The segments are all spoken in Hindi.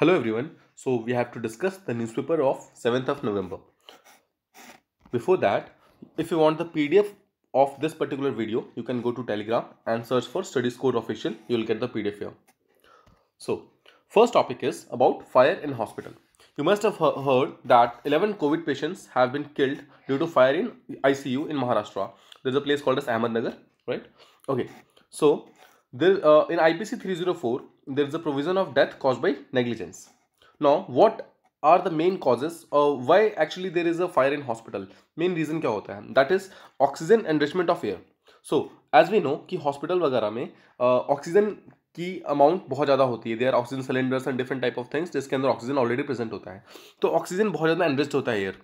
Hello everyone. So we have to discuss the newspaper of 7th of November. Before that, if you want the PDF of this particular video, you can go to Telegram and search for Study Score Official. You will get the PDF here. So first topic is about fire in hospital. You must have heard that 11 COVID patients have been killed due to fire in ICU in Maharashtra. There's a place called as Ahmednagar, right? Okay. So there uh, in IPC 304 there is a provision of death caused by negligence. Now what are the main causes uh, why actually there is a fire in hospital? Main reason kya hota hai That is oxygen enrichment of air. So as we know ki hospital mein uh, oxygen की अमाउंट बहुत ज़्यादा होती है there oxygen cylinders and different type of things जिसके अंदर ऑक्सीजन ऑलरेडी प्रेजेंट होता है तो ऑक्सीजन बहुत ज़्यादा एनरिच्ड होता है एयर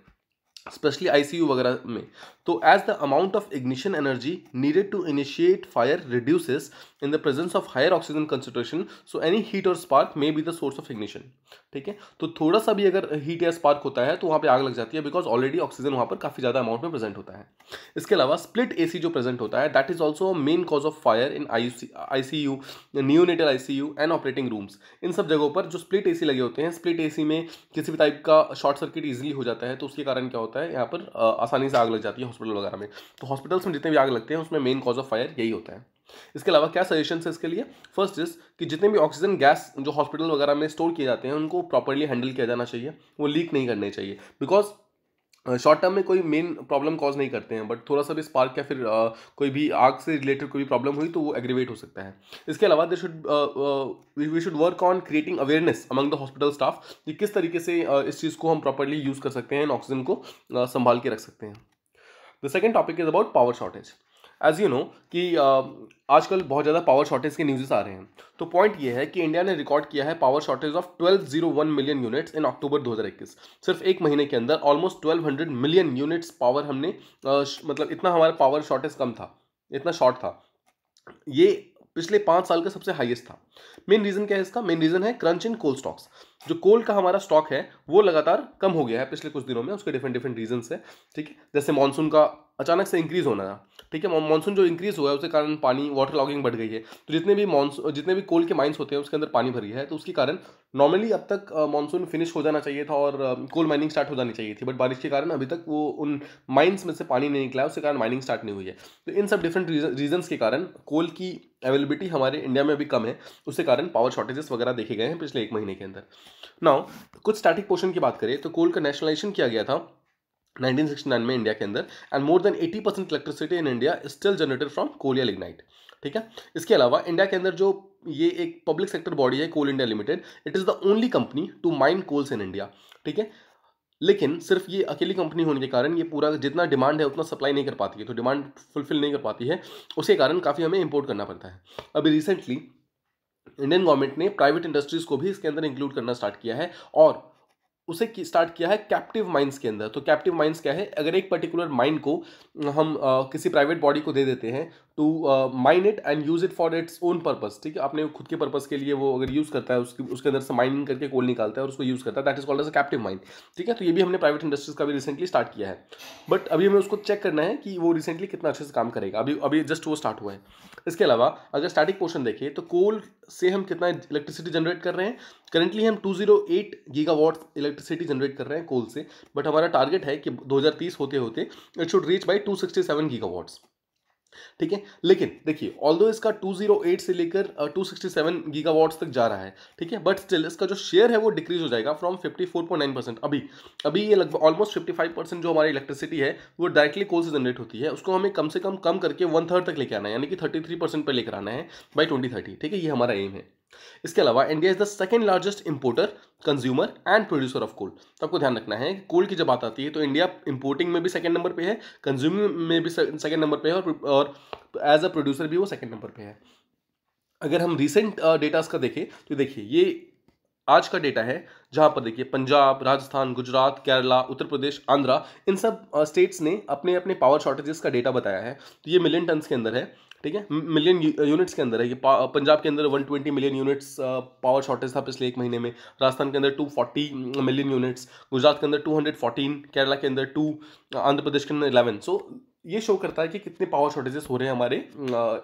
स्पेशली आईसीयू वगैरह में तो as the amount of ignition energy needed to initiate fire reduces in the presence of higher oxygen concentration so any heat or spark may be the source of ignition ठीक है तो थोड़ा सा भी अगर हीट या स्पार्क होता है तो वहाँ पे आग लग जाती है बिकॉज ऑलरेडी ऑक्सीजन वहाँ पर काफ़ी ज़्यादा अमाउंट में प्रेजेंट होता है इसके अलावा स्प्लिट एसी जो प्रेजेंट होता है that is also main cause of fire in I C U neonatal I C U and operating rooms इन सब जगहों पर जो स्प्लिट ए सी लगे होते हैं स्प्लिट ए सी में किसी भी टाइप का शॉर्ट सर्किट ईजिली हो जाता है तो उसके कारण क्या होता है यहाँ पर आसानी से आग लग जाती है हॉस्पिटल वगैरह में तो हॉस्पिटल्स में जितने भी आग लगते हैं उसमें मेन कॉज ऑफ फायर यही होता है इसके अलावा क्या सजेशन है इसके लिए फर्स्ट इज कि जितने भी ऑक्सीजन गैस जो हॉस्पिटल वगैरह में स्टोर किए जाते हैं उनको प्रॉपरली हैंडल किया जाना चाहिए वो लीक नहीं करने चाहिए बिकॉज शॉर्ट टर्म में कोई मेन प्रॉब्लम कॉज नहीं करते हैं बट थोड़ा सा भी स्पार्क या फिर आ, कोई भी आग से रिलेटेड कोई भी प्रॉब्लम हुई तो वो एग्रीवेट हो सकता है इसके अलावा they should we should work on creating awareness among the hospital staff कि किस तरीके से आ, इस चीज़ को हम प्रॉपरली यूज़ कर सकते हैं ऑक्सीजन को आ, संभाल के रख सकते हैं the second topic is about power shortage as you know कि आजकल बहुत ज़्यादा पावर शॉर्टेज के न्यूज़ आ रहे हैं तो पॉइंट ये है कि इंडिया ने रिकॉर्ड किया है power shortage of 1201 million units in October 2021 सिर्फ एक महीने के अंदर ऑलमोस्ट 1200 मिलियन यूनिट्स पावर हमने आ, मतलब इतना हमारा पावर शॉर्टेज कम था इतना शॉर्ट था ये पिछले पाँच साल का सबसे हाईएस्ट था मेन रीज़न क्या है इसका मेन रीज़न है क्रंच इन कोल स्टॉक्स जो कोल का हमारा स्टॉक है वो लगातार कम हो गया है पिछले कुछ दिनों में उसके डिफरेंट डिफरेंट रीजन है ठीक है जैसे मानसून का अचानक से इंक्रीज होना था ठीक है मानसून जो इंक्रीज़ हुआ है उसके कारण पानी वाटर लॉगिंग बढ़ गई है तो जितने भी मानसून जितने भी कोल के माइंस होते हैं उसके अंदर पानी भरी है तो उसके कारण नॉर्मली अब तक मानसून फिनिश हो जाना चाहिए था और कोल माइनिंग स्टार्ट हो जानी चाहिए थी बट बारिश के कारण अभी तक वो उन माइंस में से पानी नहीं निकला उसके कारण माइनिंग स्टार्ट नहीं हुई है तो इन सब डिफरेंट रीजन्स के कारण कोल की अवेलेबिलिटी हमारे इंडिया में अभी कम है उसके कारण पावर शॉर्टेजेस वगैरह देखे गए हैं पिछले एक महीने के अंदर नाउ कुछ स्टैटिक पोर्शन की बात करें तो कोल का नेशनलाइजेशन किया गया था 1969 में इंडिया के अंदर and more than 80 percent electricity in India still generated from coal and lignite ठीक है इसके अलावा इंडिया के अंदर जो ये एक पब्लिक सेक्टर बॉडी है Coal India Limited it is the only company to mine coals in India ठीक है लेकिन सिर्फ ये अकेली कंपनी होने के कारण ये पूरा जितना डिमांड है उतना सप्लाई नहीं कर पाती है तो डिमांड फुलफिल नहीं कर पाती है उसके कारण काफ़ी हमें इम्पोर्ट करना पड़ता है अभी रिसेंटली इंडियन गवर्नमेंट ने प्राइवेट इंडस्ट्रीज़ को भी इसके अंदर इंक्लूड करना स्टार्ट किया है और उसे कि, स्टार्ट किया है कैप्टिव माइंड्स के अंदर तो कैप्टिव माइंड्स क्या है अगर एक पर्टिकुलर माइंड को हम आ, किसी प्राइवेट बॉडी को दे देते हैं to mine it and use it for its own purpose ठीक है अपने खुद के पर्पज़ के लिए वो अगर यूज़ करता है उसके उसके अंदर से माइनिंग करके कोल निकालता है और उसको यूज़ करता है that is called as a captive mine ठीक है तो ये भी हमने प्राइवेट इंडस्ट्रीज का भी रिसेंटली स्टार्ट किया है बट अभी हमें उसको चेक करना है कि वो रिसेंटली कितना अच्छे से काम करेगा अभी अभी जस्ट वो स्टार्ट हुआ है इसके अलावा अगर स्टार्टिंग पोर्शन देखिए तो कोल से हम कितना इलेक्ट्रिसिटी जनरेट कर रहे हैं करेंटली हम 208 वॉट इलेक्ट्रिसिटी जनरेट कर रहे हैं कोल से बट हमारा टारगेट है कि 2030 होते होते it should reach by 267 watts ठीक है लेकिन देखिए ऑल इसका 208 से लेकर uh, 267 गीगावाट्स तक जा रहा है ठीक है बट स्टिल इसका जो शेयर है वो डिक्रीज हो जाएगा फ्रॉम 54.9 परसेंट अभी अभी ये लगभग ऑलमोस्ट 55 परसेंट जो हमारी इलेक्ट्रिसिटी है वो डायरेक्टली कोल से जनरेट होती है उसको हमें कम से कम कम करके वन थर्ड तक लेकर आना है यानी कि थर्टी थ्री परसेंट पर लेकर आना है बाई ट्वेंटी थर्टी ठीक है ये हमारा एम है इसके अलावा India is the second largest importer consumer and producer of coal तो आपको ध्यान रखना है कि कोल की जब बात आती है तो इंडिया इंपोर्टिंग में भी सेकंड नंबर पे है कंज्यूमिंग में भी सेकंड नंबर पे है और, एज अ प्रोड्यूसर भी वो सेकंड नंबर पे है अगर हम रिसेंट डेटास uh, का देखें तो देखिए ये आज का डेटा है जहाँ पर देखिए पंजाब राजस्थान गुजरात केरला उत्तर प्रदेश आंध्रा इन सब स्टेट्स uh, ने अपने अपने पावर शॉर्टेजेस का डेटा बताया है तो ये मिलियन टन्स के अंदर है ठीक है मिलियन यूनिट्स uh, के अंदर है ये uh, पंजाब के अंदर 120 मिलियन यूनिट्स पावर शॉर्टेज था पिछले एक महीने में राजस्थान के अंदर 240 मिलियन यूनिट्स गुजरात के अंदर 214 केरला के अंदर टू uh, आंध्र प्रदेश के अंदर इलेवन सो ये शो करता है कि कितने पावर शॉर्टेजेस हो रहे हैं हमारे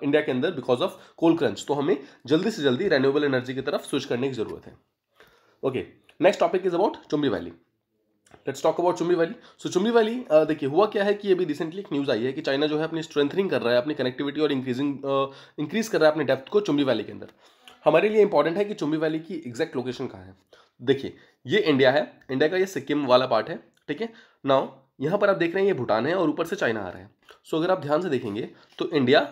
इंडिया के अंदर बिकॉज ऑफ कोल क्रंच तो हमें जल्दी से जल्दी रेन्यूएबल एनर्जी की तरफ स्विच करने की जरूरत है okay next topic is about Chumbi Valley let's talk about Chumbi Valley so Chumbi Valley देखिए हुआ क्या है कि अभी रिसेंटली एक न्यूज़ आई है कि चाइना जो है अपनी स्ट्रेंथनिंग कर रहा है अपनी कनेक्टिविटी और इंक्रीजिंग इंक्रीज uh, कर रहा है अपने डेप्थ को चुम्बी वैली के अंदर हमारे लिए इंपॉर्टेंट है कि चुम्बी वैली की एग्जैक्ट लोकेशन कहाँ है देखिए ये इंडिया है इंडिया का ये सिक्किम वाला पार्ट है ठीक है नाउ यहाँ पर आप देख रहे हैं ये भूटान है और ऊपर से चाइना आ रहा है सो अगर आप ध्यान से देखेंगे तो इंडिया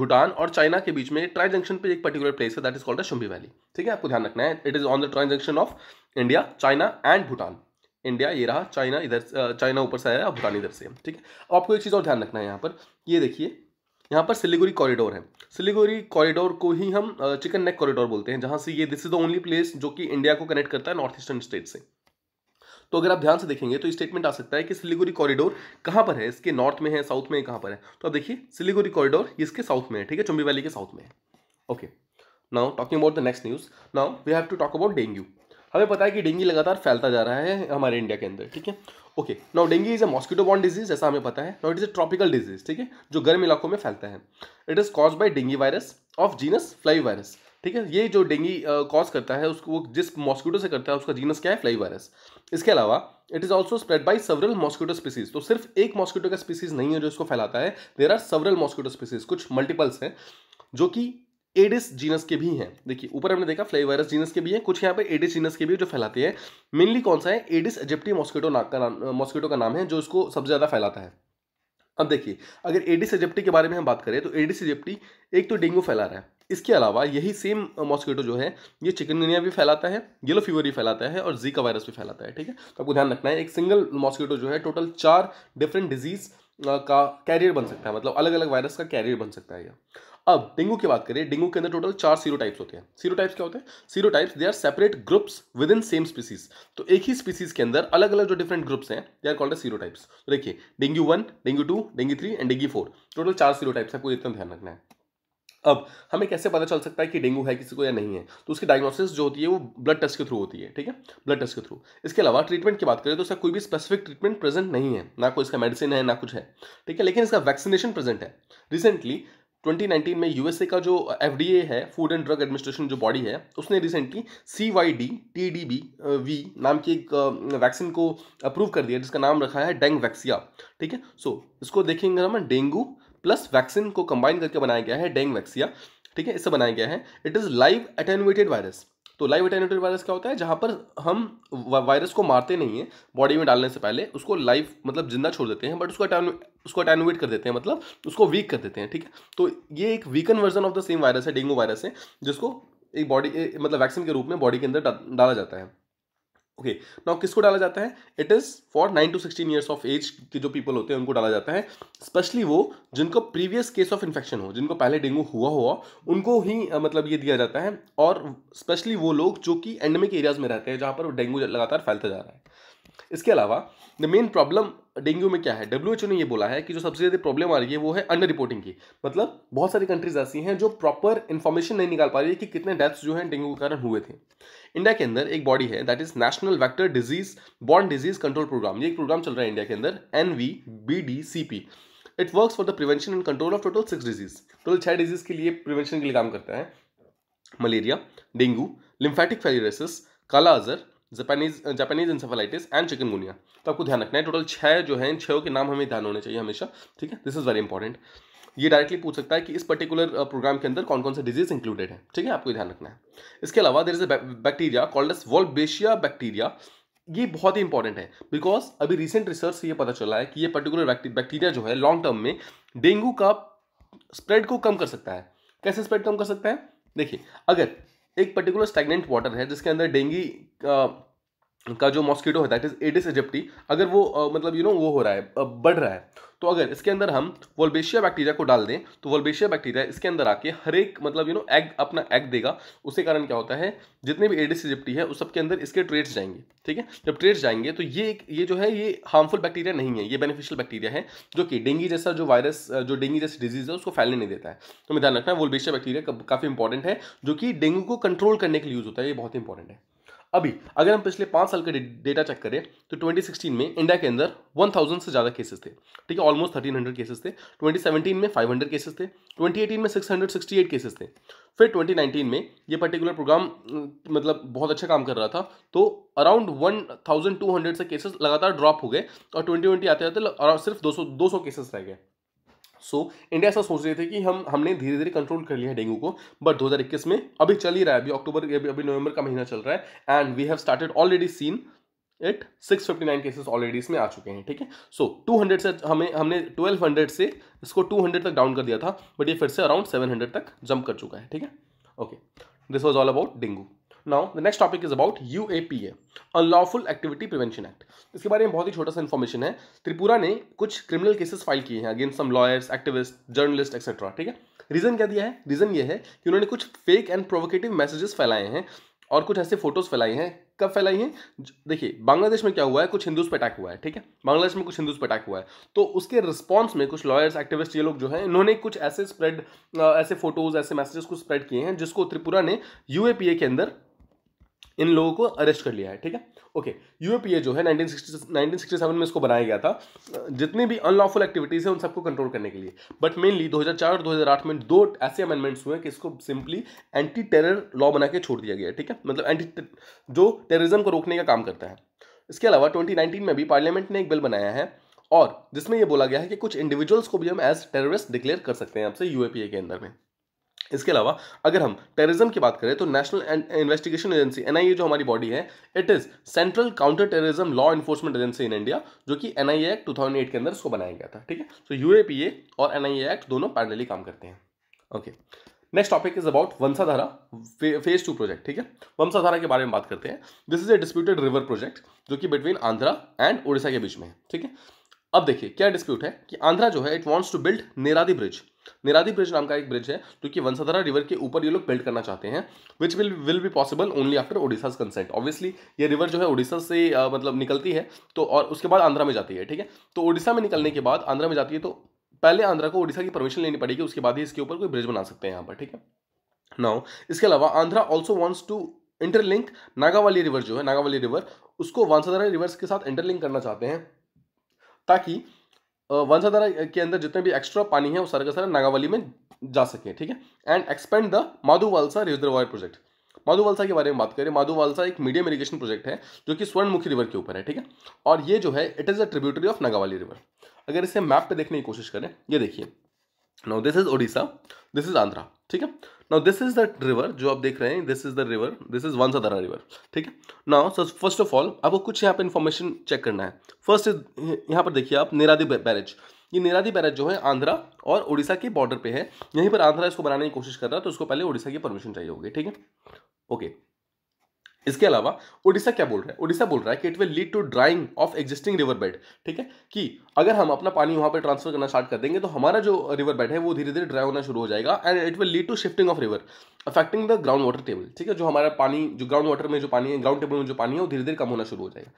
भूटान और चाइना के बीच में ट्राई जंक्शन पर एक पर्टिकुलर प्लेस है that is called a valley ठीक है आपको ध्यान रखना है it is on the tri junction of India China and Bhutan India ये रहा चाइना इधर चाइना ऊपर से आया है भूटान इधर से ठीक है अब आपको एक चीज़ और ध्यान रखना है यहाँ पर ये देखिए यहाँ पर सिलीगुड़ी कॉरिडोर है सिलीगुड़ी कॉरिडोर को ही हम चिकन नेक कॉरिडोर बोलते हैं जहाँ से ये this is the only place जो कि इंडिया को कनेक्ट करता है नॉर्थ ईस्टर्न स्टेट से तो अगर आप ध्यान से देखेंगे तो स्टेटमेंट आ सकता है कि सिलीगुड़ी कॉरिडोर कहाँ पर है इसके नॉर्थ में है साउथ में कहाँ पर है तो अब देखिए सिलीगुड़ी कॉरिडोर इसके साउथ में है ठीक है चुंबी वैली के साउथ में है okay now talking about the next news now we have to talk about dengue हमें पता है कि डेंगू लगातार फैलता जा रहा है हमारे इंडिया के अंदर ठीक है okay now dengue is a mosquito बॉन्ड डिजीज ऐसा हमें पता है now it is a tropical disease ठीक है जो गर्म इलाकों में फैलता है it is cause by dengue virus of genus flavivirus ठीक है ये जो डेंगी कॉज करता है उसको वो जिस मॉस्किटो से करता है उसका जीनस क्या है फ्लाई वायरस इसके अलावा it is also spread by several mosquito species तो सिर्फ एक मॉस्किटो का स्पीसीज नहीं है जो इसको फैलाता है there are several mosquito species कुछ मल्टीपल्स हैं जो कि एडिस जीनस के भी हैं देखिए ऊपर हमने देखा फ्लाई वायरस जीनस के भी हैं कुछ यहाँ पे एडिस जीनस के भी जो फैलाते हैं मेनली कौन सा है एडिस एजिप्टी मॉस्किटो नाक का नाम मॉस्किटो का नाम है जो इसको सबसे ज़्यादा फैलाता है अब देखिए अगर एडिस एजिप्टी के बारे में हम बात करें तो एडिस एजिप्टी एक तो डेंगू फैला रहा है इसके अलावा यही सेम मॉस्किटो जो है ये चिकनगुनिया भी फैलाता है येलो फीवर भी फैलाता है और जीका वायरस भी फैलाता है ठीक है तो आपको ध्यान रखना है एक सिंगल मॉस्किटो जो है टोटल चार डिफरेंट डिजीज़ का कैरियर बन सकता है मतलब अलग अलग वायरस का कैरियर बन सकता है यह अब डेंगू की बात करें डेंगू के अंदर टोटल चार सीरो टाइप्स होते हैं सीरो टाइप्स क्या होते हैं serotypes they are separate groups within same species तो एक ही स्पीसीज के अंदर अलग अलग जो डिफरेंट ग्रुप्स हैं they are called serotypes देखिए dengue one dengue two dengue three and dengue four total चार सीरो टाइप्स आपको इतना ध्यान रखना है अब हमें कैसे पता चल सकता है कि डेंगू है किसी को या नहीं है तो उसकी डायग्नोसिस जो होती है वो ब्लड टेस्ट के थ्रू होती है ठीक है ब्लड टेस्ट के थ्रू इसके अलावा ट्रीटमेंट की बात करें तो इसका कोई भी स्पेसिफिक ट्रीटमेंट प्रेजेंट नहीं है ना कोई इसका मेडिसिन है ना कुछ है ठीक है लेकिन इसका वैक्सीनेशन प्रेजेंट है रिसेंटली 2019 में यूएसए का जो एफ है फूड एंड ड्रग एडमिनिस्ट्रेशन जो बॉडी है उसने recently C Y D T D B V नाम की एक वैक्सीन को अप्रूव कर दिया जिसका नाम रखा है डेंग वैक्सिया ठीक है सो इसको देखेंगे हम डेंगू प्लस वैक्सीन को कंबाइन करके बनाया गया है डेंग वैक्सिया ठीक है इससे बनाया गया है it is live attenuated virus तो लाइव एटेनेटरी वायरस क्या होता है जहाँ पर हम वायरस को मारते नहीं हैं बॉडी में डालने से पहले उसको लाइव मतलब जिंदा छोड़ देते हैं बट उसको उसको अटैनुएट कर देते हैं मतलब उसको वीक कर देते हैं ठीक है तो ये एक weakened version of the same virus है डेंगू वायरस है जिसको एक बॉडी मतलब वैक्सीन के रूप में बॉडी के अंदर डाला जाता है ओके नाउ किसको डाला जाता है it is for nine to sixteen years of age के जो पीपल होते हैं उनको डाला जाता है स्पेशली वो जिनको प्रीवियस केस ऑफ इन्फेक्शन हो जिनको पहले डेंगू हुआ हुआ उनको ही मतलब ये दिया जाता है और स्पेशली वो लोग जो कि एंडमिक एरियाज में रहते हैं जहाँ पर डेंगू लगातार फैलता जा रहा है इसके अलावा द मेन प्रॉब्लम डेंगू में क्या है डब्ल्यू ने ये बोला है कि जो सबसे ज़्यादा प्रॉब्लम आ रही है वो है अंडर रिपोर्टिंग की मतलब बहुत सारी कंट्रीज ऐसी हैं जो प्रॉपर इन्फॉर्मेशन नहीं निकाल पा रही है कि कितने डेथ्स जो हैं डेंगू के कारण हुए थे इंडिया के अंदर एक बॉडी है that is national vector disease borne disease control programme ये एक प्रोग्राम चल रहा है इंडिया के अंदर N V B D C P it work for the prevention and control of total six disease total छह डिजीज के लिए प्रिवेंशन के लिए काम करता है malaria dengue lymphatic filariasis kala azar Japanese Japanese encephalitis and chikungunya तो आपको ध्यान रखना है टोटल छः जो है इन छो के नाम हमें ध्यान होने चाहिए हमेशा ठीक है दिस इज़ वेरी इंपॉर्टेंट ये डायरेक्टली पूछ सकता है कि इस पर्टिकुलर प्रोग्राम uh, के अंदर कौन कौन से डिजीज इंक्लूडेड है ठीक है आपको ध्यान रखना है इसके अलावा there is a bacteria called Wolbachia bacteria ये बहुत ही इंपॉर्टेंट है बिकॉज अभी रिसेंट रिसर्च से ये पता चला है कि ये पर्टिकुलर बैक्टीरिया जो है लॉन्ग टर्म में डेंगू का स्प्रेड को कम कर सकता है कैसे स्प्रेड कम कर सकता है देखिए अगर एक पर्टिकुलर स्टेगनेंट वाटर है जिसके अंदर डेंगी का जो मॉस्किटो है दैट इज़ एडिस एजिप्टी अगर वो आ, मतलब यू you नो know, वो हो रहा है बढ़ रहा है तो अगर इसके अंदर हम वोल्बेशिया बैक्टीरिया को डाल दें तो वोल्बेशिया बैक्टीरिया इसके अंदर आके हर एक मतलब यू नो एग अपना एग देगा उसी कारण क्या होता है जितने भी एडिस एजिप्टी है उस सबके अंदर इसके ट्रेट्स जाएंगे ठीक है जब ट्रेट्स जाएंगे तो ये एक ये जो है ये हार्मफुल बैक्टीरिया नहीं है ये बेनिफिशियल बैक्टीरिया है जो कि डेंगू जैसा जो वायरस जो डेंगू जैसी डिजीज़ है उसको फैलने नहीं देता है तो मैं ध्यान रखना है वोल्बेशिया बैक्टीरिया काफ़ी इंपॉर्टेंट है जो कि डेंगू को कंट्रोल करने के लिए यूज़ होता है ये बहुत इंपॉर्टेंट है अभी अगर हम पिछले पाँच साल का डेटा चेक करें तो 2016 में इंडिया के अंदर 1000 से ज़्यादा केसेस थे ठीक है ऑलमोस्ट 1300 केसेस थे 2017 में 500 केसेस थे 2018 में 668 केसेस थे फिर 2019 में ये पर्टिकुलर प्रोग्राम मतलब बहुत अच्छा काम कर रहा था तो अराउंड 1200 से केसेस लगातार ड्रॉप हो गए और 2020 आते आते सिर्फ 200 200 केसेस रह गए सो इंडिया ऐसा सोच रहे थे कि हम हमने धीरे धीरे कंट्रोल कर लिया है डेंगू को बट 2021 में अभी चल ही रहा है अभी अक्टूबर अभी, अभी नवंबर का महीना चल रहा है and we have started already seen at 659 cases already इसमें आ चुके हैं ठीक है सो so, 200 से हमें हमने 1200 से इसको 200 तक डाउन कर दिया था बट ये फिर से अराउंड 700 तक जंप कर चुका है ठीक है okay this was all about dengue now the next topic is about U A P A unlawful activity prevention act इसके बारे में बहुत ही छोटा सा इन्फॉर्मेशन है त्रिपुरा ने कुछ क्रिमिनल केसेस फाइल किए हैं against some lawyers activist journalist etcetera ठीक है रीज़न क्या दिया है रीज़न ये है कि उन्होंने कुछ फेक एंड प्रोवोकेटिव मैसेजेस फैलाए हैं और कुछ ऐसे फोटोज़ फैलाए हैं कब फैलाई हैं देखिए बांग्लादेश में क्या हुआ है कुछ हिंदूज पर अटैक हुआ है ठीक है बांग्लादेश में कुछ हिंदूज पर अटैक हुआ है तो उसके रिस्पॉन्स में कुछ लॉयर्स एक्टिविस्ट ये लोग जो है इन्होंने कुछ ऐसे स्प्रेड ऐसे फोटोज़ ऐसे मैसेजेस को स्प्रेड किए हैं जिसको त्रिपुरा ने यूएपीए के अंदर इन लोगों को अरेस्ट कर लिया है ठीक है ओके यूएपीए जो है 1960 1967 में इसको बनाया गया था जितनी भी अनलॉफुल एक्टिविटीज़ है उन सबको कंट्रोल करने के लिए बट मेनली 2004 और 2008 में दो ऐसे अमेंडमेंट्स हुए कि इसको सिंपली एंटी टेरर लॉ बना के छोड़ दिया गया ठीक है मतलब एंटी जो टेररिज्म को रोकने का काम करता है इसके अलावा ट्वेंटी में भी पार्लियामेंट ने एक बिल बनाया है और जिसमें यह बोला गया है कि कुछ इंडिविजुअल्स को भी हम एज टेररिस्ट डिक्लेयर कर सकते हैं आपसे यूएपीए के अंदर में इसके अलावा अगर हम टेररिज्म की बात करें तो नेशनल इन्वेस्टिगेशन एजेंसी एनआईए जो हमारी बॉडी है it is central counter terrorism law enforcement agency in India जो कि एनआईए एक्ट एट के अंदर इसको बनाया गया था ठीक है सो यूएपीए और एनआईए एक्ट दोनों पैरेलली काम करते हैं okay next topic is about Vansadhara phase two project ठीक है वंसाधारा के बारे में बात करते हैं this is a disputed river project जो कि बिटवीन आंध्रा एंड उड़ीसा के बीच में है ठीक है अब देखिए क्या डिस्प्यूट है कि आंध्रा जो है it wants to build Neradi bridge Neradi bridge नाम का एक ब्रिज है जो कि वंसधारा रिवर के ऊपर ये लोग बिल्ड करना चाहते हैं which will will be possible only after Odisha's consent obviously ये रिवर जो है ओडिशा से आ, मतलब निकलती है तो और उसके बाद आंध्रा में जाती है ठीक है तो ओडिशा में निकलने के बाद आंध्रा में जाती है तो पहले आंध्रा को ओडिशा की परमिशन लेनी पड़ेगी उसके बाद ही इसके ऊपर कोई ब्रिज बना सकते हैं यहाँ पर ठीक है नाउ इसके अलावा Andhra also wants to interlink Nagavali river जो है नागावाली रिवर उसको वंसधरा रिवर्स के साथ इंटरलिंक करना चाहते हैं ताकि वंशाधारा के अंदर जितने भी एक्स्ट्रा पानी है वो सारा का सारा नागावली में जा सके ठीक है and expand the Madduvalasa reservoir project Madduvalasa के बारे में बात करें माधुवालसा एक मीडियम इरीगेशन प्रोजेक्ट है जो कि स्वर्णमुखी रिवर के ऊपर है ठीक है और ये जो है it is a tributary of Nagavali river अगर इसे मैप पे देखने की कोशिश करें ये देखिए no this is Odisha this is Andhra ठीक है now this is the river जो आप देख रहे हैं this is the river this is Vansadhara river ठीक है now so first of all आपको कुछ यहाँ पे इन्फॉर्मेशन चेक करना है फर्स्ट यहाँ पर देखिए आप निरादी बैरेज ये निरादी बैरेज जो है आंध्रा और उड़ीसा के बॉर्डर पे है यहीं पर आंध्रा इसको बनाने की कोशिश कर रहा है तो उसको पहले उड़ीसा की परमिशन चाहिए होगी ठीक है ओके इसके अलावा ओडिशा क्या बोल रहा है ओडिशा बोल रहा है कि it will lead to drying of existing river bed ठीक है कि अगर हम अपना पानी वहां पर ट्रांसफर करना स्टार्ट कर देंगे तो हमारा जो रिवर बेड है वो धीरे धीरे ड्राई होना शुरू हो जाएगा and it will lead to shifting of river affecting the ground water table ठीक है जो हमारा पानी जो ग्राउंड वाटर में जो पानी है ग्राउंड टेबल में जो पानी है वो धीरे धीरे कम होना शुरू हो जाएगा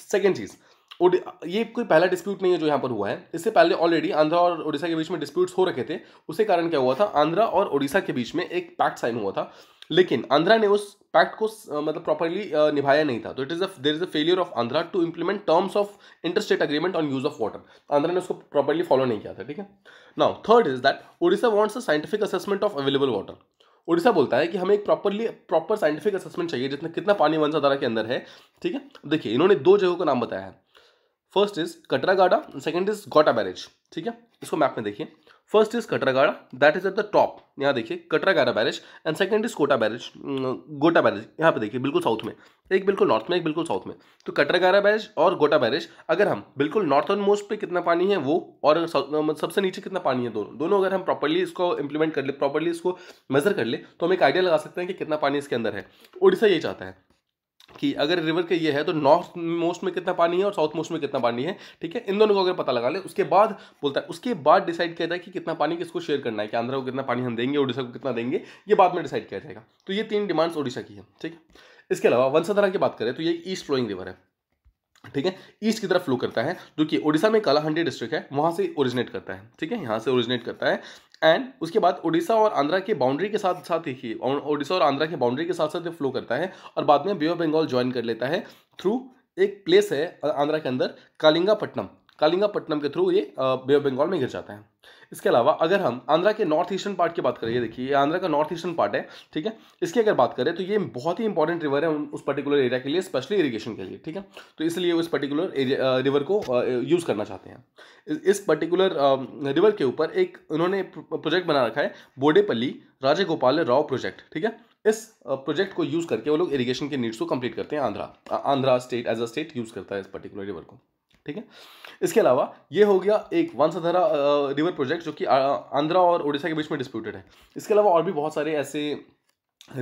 सेकेंड चीज़ ये कोई पहला डिस्प्यूट नहीं है जो यहाँ पर हुआ है इससे पहले ऑलरेडी आंध्रा और उड़ीसा के बीच में डिस्प्यूट्स हो रखे थे उसके कारण क्या हुआ था आंध्रा और उड़ीसा के बीच में एक पैक्ट साइन हुआ था लेकिन आंध्रा ने उस पैक्ट को मतलब प्रॉपरली निभाया नहीं था तो it is there is a failure of Andhra to implement terms of interstate agreement on use of water Andhra ने उसको प्रॉपरली फॉलो नहीं किया था ठीक है now third is that Orissa wants a scientific assessment of available water Orissa बोलता है कि हमें एक प्रॉपरली प्रॉपर साइंटिफिक असेसमेंट चाहिए जितना कितना पानी वंशाधारा के अंदर है ठीक है देखिए इन्होंने दो जगहों का नाम बताया है first is Katragada and is Gotta barrage ठीक है इसको मैप में देखिए first is Katragada that is at the top यहाँ देखिए Katragada barrage and second is Kota barrage Gotta barrage यहाँ पे देखिए बिल्कुल साउथ में एक बिल्कुल नॉर्थ में एक बिल्कुल साउथ में तो कटरागाड़ा बैरेज और गोटा बैरेज अगर हम बिल्कुल नॉर्थर्न मोस्ट पे कितना पानी है वो और मतलब सबसे नीचे कितना पानी है दोनों दोनों अगर हम प्रॉपरली इसको इंप्लीमेंट कर ले प्रॉपरली इसको मेजर कर ले तो हम एक आइडिया लगा सकते हैं कि कितना पानी इसके अंदर है उड़ीसा ये चाहता है कि अगर रिवर का ये है तो नॉर्थ मोस्ट में कितना पानी है और साउथ मोस्ट में कितना पानी है ठीक है इन दोनों को अगर पता लगा ले उसके बाद बोलता है उसके बाद डिसाइड किया जाए कि कितना पानी किसको शेयर करना है कि आंध्रा को कितना पानी हम देंगे उड़ीसा को कितना देंगे ये बाद में डिसाइड किया जाएगा तो ये तीन डिमांड्स उड़ीसा की है ठीक है इसके अलावा वंसधारा की बात करें तो ये ईस्ट फ्लोइंग रिवर है ठीक है ईस्ट की तरफ फ्लो करता है जो कि ओडिशा में कालाहंडी डिस्ट्रिक्ट है वहाँ से ओरिजिनेट करता है ठीक है यहाँ से ओरिजिनेट करता है एंड उसके बाद उड़ीसा और आंध्रा के बाउंड्री के साथ साथ ही उड़ीसा और आंध्रा के बाउंड्री के साथ साथ ये फ्लो करता है और बाद में बे ऑफ बंगाल ज्वाइन कर लेता है थ्रू एक प्लेस है आंध्रा के अंदर कालिंगापट्टनम कालिंगापट्टनम के थ्रू ये बे ऑफ बंगाल में गिर जाता है इसके अलावा अगर हम आंध्रा के नॉर्थ ईस्टर्न पार्ट की बात करें ये देखिए ये आंध्रा का नॉर्थ ईस्टर्न पार्ट है ठीक है इसकी अगर बात करें तो ये बहुत ही इंपॉर्टेंट रिवर है उस पर्टिकुलर एरिया के लिए स्पेशली इरीगेशन के लिए ठीक है तो इसलिए उस पर्टिकुलर रिवर को यूज़ करना चाहते हैं इस पर्टिकुलर रिवर के ऊपर एक उन्होंने प्रोजेक्ट बना रखा है बोडेपल्ली राजे गोपाल राव प्रोजेक्ट ठीक है इस प्रोजेक्ट को यूज़ करके वो लोग इरीगेशन के नीड्स को कंप्लीट करते हैं Andhra Andhra state as a state use करता है इस पर्टिकुलर रिवर को ठीक है इसके अलावा ये हो गया एक वंसधारा रिवर प्रोजेक्ट जो कि आंध्रा और उड़ीसा के बीच में डिस्प्यूटेड है इसके अलावा और भी बहुत सारे ऐसे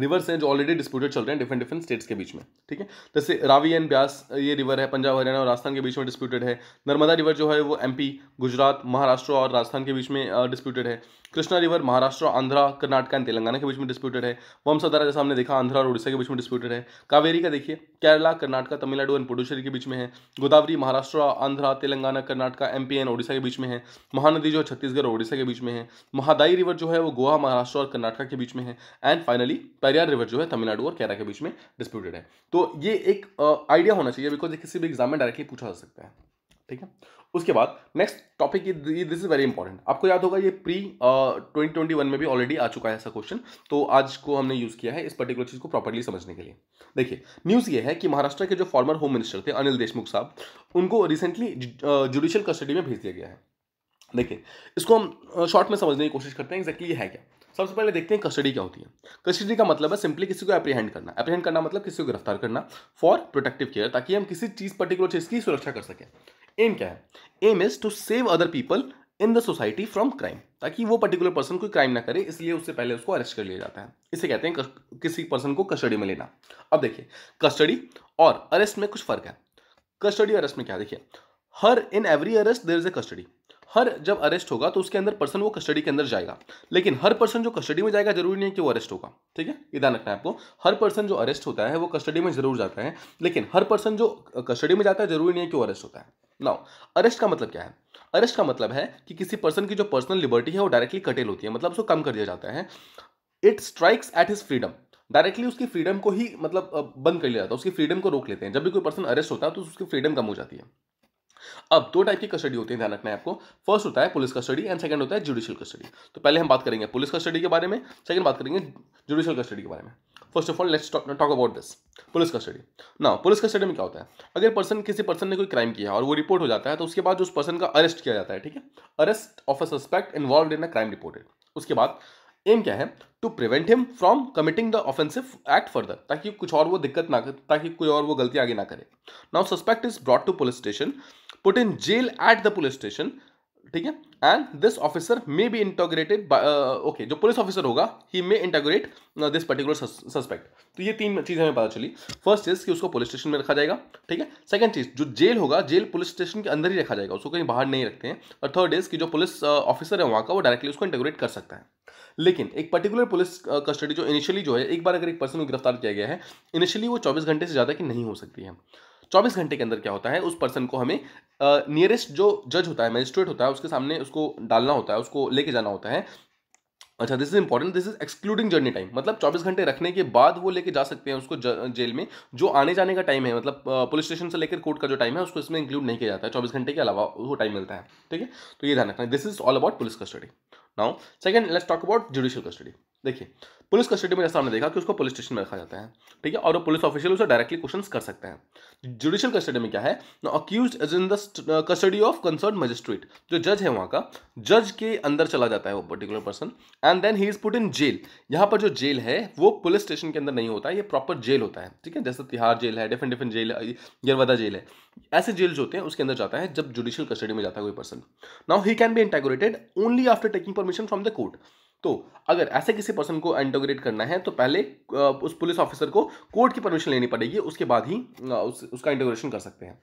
रिवर्स हैं जो ऑलरेडी डिस्प्यूटेड चल रहे हैं डिफरेंट डिफरेंट स्टेट्स के बीच में ठीक है जैसे रावी एंड ब्यास ये रिवर है पंजाब हरियाणा और राजस्थान के बीच में डिस्प्यूटेड है नर्मदा रिवर जो है वो एमपी गुजरात महाराष्ट्र और राजस्थान के बीच में डिस्प्यूटेड है कृष्णा रिवर महाराष्ट्र आंध्रा कर्नाटक एंड तेलंगाना के बीच में डिस्प्यूटेड है वमसदारा जैसा हमने देखा आंध्रा और उड़ीसा के बीच में डिस्प्यूटेड है कावेरी का देखिए केरला कर्नाटका तमिलनाडु एंड पुडुचेरी के बीच में है गोदावरी महाराष्ट्र आंध्रा तेलंगाना कर्नाटका एम एंड उड़ीसा के बीच में है महानदी जो है छत्तीसगढ़ और उड़ीसा के बीच में है महादाई रिवर जो है वो गोवा महाराष्ट्र और कर्नाटक के बीच में है एंड फाइनली पेरियार रिवर जो है तमिलनाडु और केरला के बीच में डिस्प्यूटेड है तो ये एक आइडिया होना चाहिए बिकॉज किसी भी एग्जाम में डायरेक्टली पूछा जा सकता है ठीक है उसके बाद next topic this is very important आपको याद होगा ये प्री ट्वेंटी ट्वेंटी वन में भी ऑलरेडी आ चुका है ऐसा क्वेश्चन तो आज को हमने यूज़ किया है इस पर्टिकुलर चीज़ को प्रॉपरली समझने के लिए देखिए न्यूज़ ये है कि महाराष्ट्र के जो फॉर्मर होम मिनिस्टर थे अनिल देशमुख साहब उनको रिसेंटली जुडिशियल कस्टडी में भेज दिया गया है देखिए इसको हम शॉर्ट में समझने की कोशिश करते हैं एक्जैक्टली ये है क्या सबसे पहले देखते हैं कस्टडी क्या होती है कस्टडी का मतलब है सिंपली किसी को अप्रीहेंड करना अप्रीहेंड करना मतलब किसी को गिरफ्तार करना फॉर प्रोटेक्टिव केयर ताकि हम किसी चीज़ पर्टिकुलर चीज़ की सुरक्षा कर सकें एम क्या है aim is to save other people in the society from crime ताकि वो पर्टिकुलर पर्सन कोई क्राइम ना करे इसलिए उससे पहले उसको अरेस्ट कर लिया जाता है इसे कहते हैं किसी पर्सन को कस्टडी में लेना अब देखिए कस्टडी और अरेस्ट में कुछ फ़र्क है कस्टडी अरेस्ट में क्या देखिए हर in every arrest there is a custody हर जब अरेस्ट होगा तो उसके अंदर पर्सन वो कस्टडी के अंदर जाएगा लेकिन हर पर्सन जो कस्टडी में जाएगा जरूरी नहीं है कि वो अरेस्ट होगा ठीक है ये ध्यान रखना है आपको हर पर्सन जो अरेस्ट होता है वो कस्टडी में जरूर जाता है लेकिन हर पर्सन जो कस्टडी में जाता है जरूरी नहीं कि वो अरेस्ट होता है नाउ अरेस्ट का मतलब क्या है अरेस्ट का मतलब है कि किसी पर्सन की जो पर्सनल लिबर्टी है वो डायरेक्टली कटेल होती है मतलब उसको कम कर दिया जाता है it strikes at his freedom directly उसकी फ्रीडम को ही मतलब बंद कर लिया जाता है उसकी फ्रीडम को रोक लेते हैं जब भी कोई पर्सन अरेस्ट होता है तो उसकी फ्रीडम कम हो जाती है अब दो टाइप की कस्टडी होती है ध्यान रखना है आपको फर्स्ट होता है पुलिस कस्टडी एंड सेकंड होता है जुडिशियल कस्टडी तो पहले हम बात करेंगे पुलिस कस्टडी के बारे में सेकंड बात करेंगे जुडिशियल कस्टडी के बारे में first of all let's talk about this police custody ना पुलिस कस्टडी में क्या होता है अगर पर्सन किसी पर्सन ने कोई क्राइम किया और वो रिपोर्ट हो जाता है तो उसके बाद उस पर्सन का अरेस्ट किया जाता है ठीक है arrest of a suspect involve in a crime reported उसके बाद एम क्या है to prevent him from committing the offensive act further ताकि कुछ और वो दिक्कत ना कर ताकि कोई और वो गलती आगे ना करे now suspect is brought to police station put in jail at the police station ठीक है and this officer may be interrogated okay जो पुलिस ऑफिसर होगा he may interrogate this particular suspect तो ये तीन चीजें हमें पता चली फर्स्ट चीज़ कि उसको पुलिस स्टेशन में रखा जाएगा ठीक है सेकंड चीज़ जो जेल होगा जेल पुलिस स्टेशन के अंदर ही रखा जाएगा उसको कहीं बाहर नहीं रखते हैं और थर्ड इज़ कि जो पुलिस ऑफिसर uh, है वहाँ का वो डायरेक्टली उसको इंटोग्रेट कर सकता है लेकिन एक पर्टिकुलर पुलिस कस्टडी जो इनिशियली जो है एक बार अगर एक पर्सन को गिरफ्तार किया गया है इनिशियली वो चौबीस घंटे से ज़्यादा की नहीं हो सकती है चौबीस घंटे के अंदर क्या होता है उस पर्सन को हमें नियरेस्ट जो जज होता है मजिस्ट्रेट होता है उसके सामने उसको डालना होता है उसको लेके जाना होता है अच्छा this is important this is excluding journey time मतलब 24 घंटे रखने के बाद वो लेके जा सकते हैं उसको जेल में जो आने जाने का टाइम है मतलब पुलिस स्टेशन से लेकर कोर्ट का जो टाइम है उसको इसमें इंक्लूड नहीं किया जाता है 24 घंटे के अलावा वो टाइम मिलता है ठीक है तो ये ध्यान रखना this is all about police custody now second let's talk about judicial custody देखिए पुलिस कस्टडी में जैसा हमने देखा कि उसको पुलिस स्टेशन में रखा जाता है ठीक है और वो पुलिस ऑफिशियल उसे डायरेक्टली क्वेश्चन कर सकते हैं जुडिशियल कस्टडी में क्या है accused is in the custody of concern magistrate जो जज है वहाँ का जज के अंदर चला जाता है वो particular person and then he is put in jail यहाँ पर जो जेल है वो पुलिस स्टेशन के अंदर नहीं होता है ये प्रॉपर जेल होता है ठीक है जैसे तिहाड़ जेल है different different jail Yerwada jail है ऐसे जेल जो होते हैं उसके अंदर जाता है जब जुडिशियल कस्टडी में जाता है कोई person now he can be interrogated only after taking पर परमिशन फ्रॉम द कोर्ट तो अगर ऐसे किसी पर्सन को इंटोग्रेट करना है तो पहले उस पुलिस ऑफिसर को कोर्ट की परमिशन लेनी पड़ेगी उसके बाद ही उस, उसका इंटोग्रेशन कर सकते हैं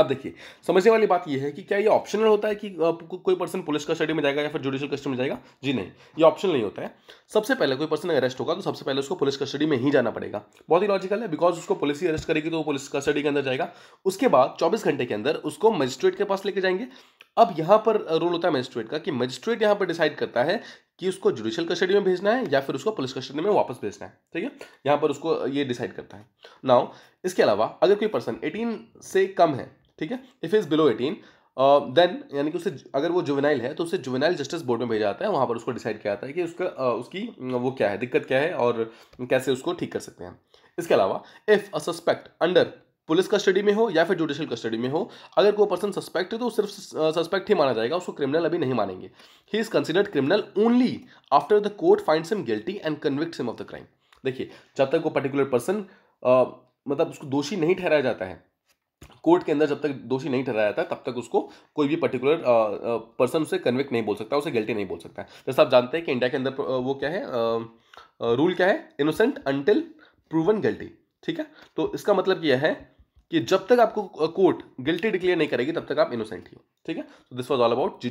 अब देखिए समझने वाली बात यह है कि क्या ये ऑप्शनल होता है कि को, कोई पर्सन पुलिस कस्टडी में जाएगा या फिर जुडिशियल कस्टडी में जाएगा जी नहीं ये ऑप्शनल नहीं होता है सबसे पहले कोई पर्सन अरेस्ट होगा तो सबसे पहले उसको पुलिस कस्टडी में ही जाना पड़ेगा बहुत ही लॉजिकल है बिकॉज उसको पुलिस ही अरेस्ट करेगी तो वो पुलिस कस्टडी के अंदर जाएगा उसके बाद चौबीस घंटे के अंदर उसको मजिस्ट्रेट के पास लेके जाएंगे अब यहाँ पर रोल होता है मजिस्ट्रेट का कि मजिस्ट्रेट यहाँ पर डिसाइड करता है कि उसको जुडिशियल कस्टडी में भेजना है या फिर उसको पुलिस कस्टडी में वापस भेजना है ठीक है यहाँ पर उसको ये डिसाइड करता है नाउ इसके अलावा अगर कोई पर्सन एटीन से कम है ठीक है if is below eighteen then यानी कि उसे अगर वो जुवेनाइल है तो उसे जुवेनाइल जस्टिस बोर्ड में भेजा जाता है वहाँ पर उसको डिसाइड किया जाता है कि उसका uh, उसकी वो क्या है दिक्कत क्या है और कैसे उसको ठीक कर सकते हैं इसके अलावा if a suspect under police custody में हो या फिर जुडिशियल कस्टडी में हो अगर कोई पर्सन सस्पेक्ट है तो सिर्फ सस्पेक्ट ही माना जाएगा उसको क्रिमिनल अभी नहीं मानेंगे he is considered criminal only after the court finds him guilty and convicts him of the crime देखिए जब तक वो पर्टिकुलर पर्सन मतलब उसको दोषी नहीं ठहराया जाता है कोर्ट के अंदर जब तक दोषी नहीं ठहराया जाता तब तक उसको कोई भी पर्टिकुलर पर्सन उसे कन्विक्ट नहीं बोल सकता उसे गिल्टी नहीं बोल सकता जैसे आप जानते हैं कि इंडिया के अंदर वो क्या है रूल क्या है इनोसेंट अनटिल प्रूवन गिल्टी ठीक है तो इसका मतलब यह है कि जब तक आपको कोर्ट गिल्टी डिक्लेयर नहीं करेगी तब तक आप इनोसेंट ही हो ठीक है so this was all about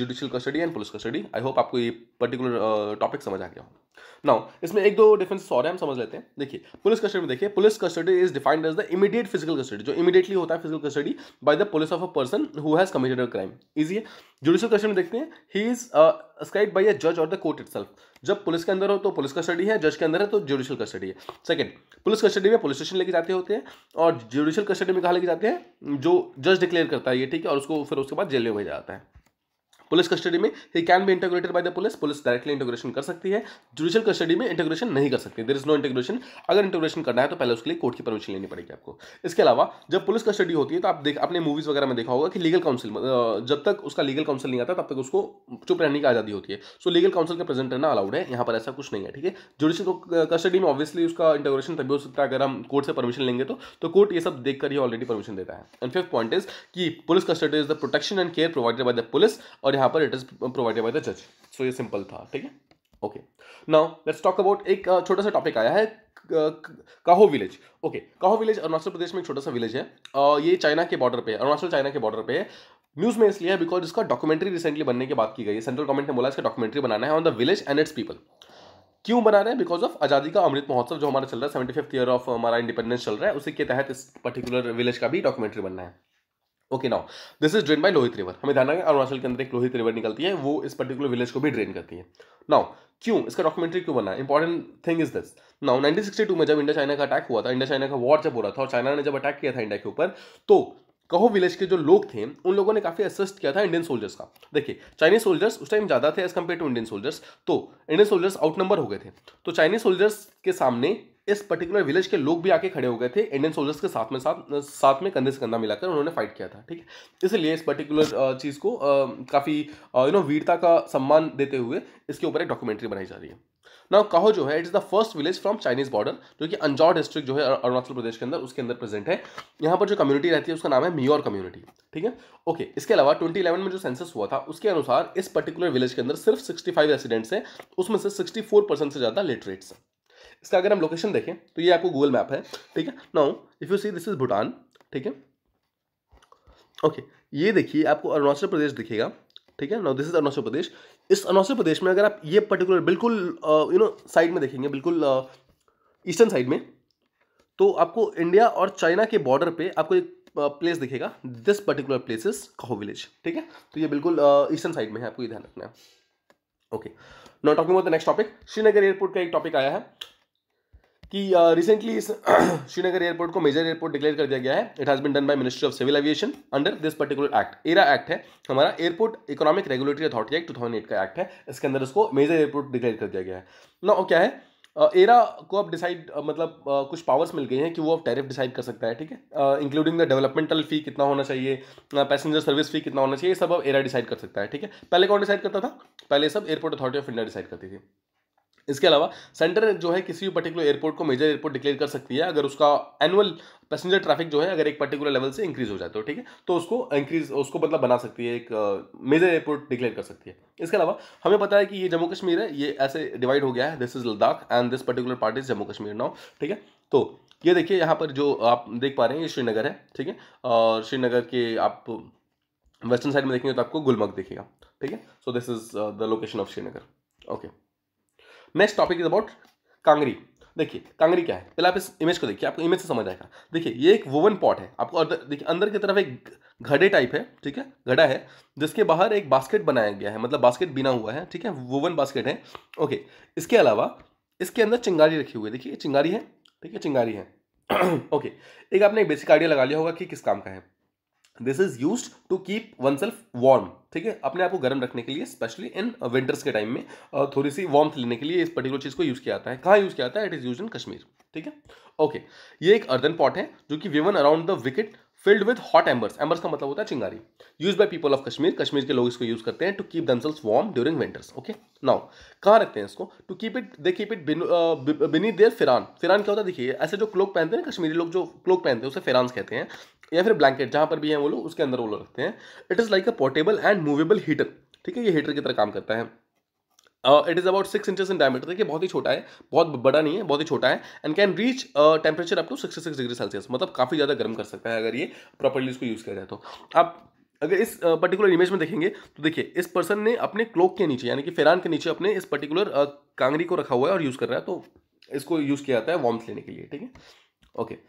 judicial custody and police custody I hope आपको ये पर्टिकुलर टॉपिक समझ आ गया होगा नाउ इसमें एक दो डिफरेंस और हम समझ लेते हैं देखिए पुलिस कस्टडी में देखिए police custody is defined as the immediate physical custody जो इमीडिएटली होता है physical custody by the police of a person who has committed a crime easy है जुडिशियल कस्टडी में देखते हैं he is ascribed by a जज और द कोर्ट इट जब पुलिस के अंदर हो तो पुलिस कस्टडी है जज के अंदर है तो जुडिशियल कस्टडी है सेकंड पुलिस कस्टडी में पुलिस स्टेशन लेके जाते होते हैं और जुडिशियल कस्टडी में कहा लेके जाते हैं जो जज डिक्लेयर करता है ये ठीक है और उसको फिर उसके बाद जेल में भेजा जाता है पुलिस कस्टडी में he can be interrogated by the police police directly interrogation कर सकती है जुडिशियल कस्टडी में इंटीग्रेशन नहीं कर सकती देर इज नो इंटीग्रेशन अगर इंटोग्रेशन करना है तो पहले उसके लिए कोर्ट की परमिशन लेनी पड़ेगी आपको इसके अलावा जब पुलिस कस्टडी होती है तो आप देख अपने मूवीज़ वगैरह में देखा होगा कि लीगल काउंसिल जब तक उसका लीगल काउंसिल नहीं आता तब तक उसको चुप रहने की आज़ादी होती है सो लीगल काउंसिल का प्रेजेंट रहना अलाउड है यहाँ पर ऐसा कुछ नहीं है ठीक है जुडिशियल कस्टडी में ऑब्वियसली उसका इंटोग्रेशन तभी हो सकता है अगर हम कोर्ट से परमिशन लेंगे तो तो कोर्ट ये सब देख ही ऑलरेडी परमिशन देता है एंड फिफ्थ पॉइंट इज कि police custody is the protection and care provided by the police और यहाँ पर it is provided by the जज सो ये सिंपल था ठीक है okay now let's talk about एक छोटा सा टॉपिक आया है Kaho village okay Kaho village Arunachal Pradesh में एक छोटा सा विलेज है ये चाइना के बॉर्डर पे अरुणाचल चाइना के बॉर्डर पे है न्यूज़ में इसलिए है बिकॉज इसका डॉक्यूमेंट्री रिसेंटली बनने की बात की गई है सेंट्रल गवर्नमेंट ने बोला इसका डॉक्यूमेंट्री बनाना है on the village and its people क्यों बना रहे हैं बिकॉज ऑफ आज़ादी का अमृत महोत्सव जो हमारा चल रहा है सेवेंटी फिफ्थ ईयर ऑफ हमारा इंडिपेंडेंस चल रहा है उसी के तहत इस पर्टिकुलर विलेज का भी डॉक्यूमेंट्री बनना है okay now this is drain by Lohit river हमें ध्यान रखें अरुणाचल के अंदर एक लोहित रिवर निकलती है वो इस पर्टिकुलर विलेज को भी ड्रेन करती है नाउ क्यों इसका डॉक्यूमेंट्री क्यों बना important thing is this now 1962 में जब इंडिया चाइना का अटैक हुआ था इंडिया चाइना का वॉर जब हो रहा था और चाइना ने जब अटैक किया था इंडिया के ऊपर तो कहो विलेज के जो लोग थे उन लोगों ने काफ़ी असिस्ट किया था इंडियन सोल्जर्स का देखिए चाइनीज सोल्जर्स उस टाइम ज़्यादा थे as compare to Indian soldiers तो इंडियन सोल्जर्स आउट नंबर हो गए थे तो चाइनीज सोल्जर्स के सामने इस पर्टिकुलर विलेज के लोग भी आके खड़े हो गए थे इंडियन सोल्जर्स के साथ में साथ साथ में कंधे से कंधा मिलाकर उन्होंने फाइट किया था ठीक है इसलिए इस पर्टिकुलर चीज़ को काफ़ी यू नो वीरता का सम्मान देते हुए इसके ऊपर एक डॉक्यूमेंट्री बनाई जा रही है ना कहो जो है it is the first village from Chinese border जो कि अंजौर डिस्ट्रिक्ट जो है अरुणाचल प्रदेश के अंदर उसके अंदर प्रेजेंट है यहाँ पर जो कम्युनिटी रहती है उसका नाम है मियोर कम्युनिटी ठीक है ओके इसके अलावा 2011 में जो सेंसस हुआ था उसके अनुसार इस पर्टिकुलर विलेज के अंदर सिर्फ 65 रेसिडेंट्स हैं उसमें से 64 परसेंट से ज़्यादा लिटरेट्स हैं इसका अगर हम लोकेशन देखें तो ये आपको गूगल मैप है ठीक है now if you see this is Bhutan ठीक है ओके ये देखिए आपको अरुणाचल प्रदेश दिखेगा ठीक है now this is Arunachal Pradesh इस अरुणाचल प्रदेश में अगर आप ये पर्टिकुलर बिल्कुल यू नो साइड में देखेंगे बिल्कुल ईस्टर्न uh, साइड में तो आपको इंडिया और चाइना के बॉर्डर पे आपको एक प्लेस दिखेगा this particular place is Kaho village ठीक है तो ये बिल्कुल ईस्टर्न uh, साइड में है आपको ये ध्यान रखना है okay not talking about the next topic Srinagar airport का एक टॉपिक आया है कि रिसेंटली इस श्रीनगर एयरपोर्ट को मेजर एयरपोर्ट डिक्लेयर कर दिया गया है it has been done by ministry of civil aviation under this particular act AERA act है हमारा airport economic regulatory authority act two thousand eight का एक्ट है इसके अंदर उसको मेजर एयरपोर्ट डिक्लेयर कर दिया गया है ना क्या है एरा को अब डिसाइड मतलब कुछ पावर्स मिल गई हैं कि वो अब टैरिफ डिसाइड कर सकता है ठीक है इंक्लूडिंग द डेवलपमेंटल फी कितना होना चाहिए पैसेंजर सर्विस फी कितना होना चाहिए सब अब एरा डिसाइड कर सकता है ठीक है पहले कौन डिसाइड करता था पहले सब airport authority of India decide करती थी इसके अलावा सेंटर जो है किसी भी पर्टिकुलर एयरपोर्ट को मेजर एयरपोर्ट डिक्लेयर कर सकती है अगर उसका एनुअल पैसेंजर ट्रैफिक जो है अगर एक पर्टिकुलर लेवल से इंक्रीज हो जाए तो ठीक है तो उसको इंक्रीज उसको मतलब बना सकती है एक मेजर एयरपोर्ट डिक्लेयर कर सकती है इसके अलावा हमें पता है कि ये जम्मू कश्मीर है ये ऐसे डिवाइड हो गया है this is Ladakh and this particular part is Jammu Kashmir now ठीक है तो ये देखिए यहाँ पर जो आप देख पा रहे हैं ये श्रीनगर है ठीक है और श्रीनगर के आप वेस्टर्न साइड में देखेंगे तो आपको गुलमर्ग दिखेगा ठीक है so this is the location of Srinagar okay next topic is about kangri देखिए कांगरी क्या है पहले आप इस इमेज को देखिए आपको इमेज से समझ आएगा देखिए ये एक वोवन पॉट है आपको देखिए अंदर की तरफ एक घड़े टाइप है ठीक है घड़ा है जिसके बाहर एक बास्केट बनाया गया है मतलब बास्केट बिना हुआ है ठीक है वोवन बास्केट है ओके इसके अलावा इसके अंदर चिंगारी रखी हुई है देखिए चिंगारी है ठीक है चिंगारी है ओके एक आपने एक बेसिक आइडिया लगा लिया होगा कि किस काम का है this is use to keep oneself warm ठीक है अपने आप को गर्म रखने के लिए स्पेशली इन विंटर्स के टाइम में uh, थोड़ी सी वार्म लेने के लिए इस पर्टिकुलर चीज़ को यूज़ किया जाता है कहाँ यूज़ किया जाता है it is use in Kashmir ठीक है ओके ये एक अर्दन पॉट है जो कि woven around the wicker filled with hot embers embers का मतलब होता है चिंगारी use by people of Kashmir Kashmir के लोग इसको यूज करते हैं to keep themselves warm during winters okay now कहाँ रखते हैं इसको to keep it they keep it beneath their pheran pheran क्या होता है देखिए ऐसे जो क्लोक पहनते हैं कश्मीरी लोग जो क्लोक पहनते हैं उसे फिरान कहते हैं या फिर ब्लैंकेट जहाँ पर भी है वो लोग उसके अंदर वो लोग रखते हैं it is like a portable and movable heater ठीक है ये हीटर की तरह काम करता है it is about six inches in diameter देखिए बहुत ही छोटा है बहुत बड़ा नहीं है बहुत ही छोटा है and can reach temperature up to sixty six degree Celsius मतलब काफ़ी ज़्यादा गर्म कर सकता है अगर ये प्रॉपरली इसको यूज़ किया जाए तो आप अगर इस पर्टिकुलर uh, इमेज में देखेंगे तो देखिए इस पर्सन ने अपने क्लोक के नीचे यानी कि फेरान के नीचे अपने इस पर्टिकुलर uh, कांगड़ी को रखा हुआ है और यूज़ कर रहा है तो इसको यूज़ किया जाता है वार्म्थ लेने के लिए ठीक है okay okay.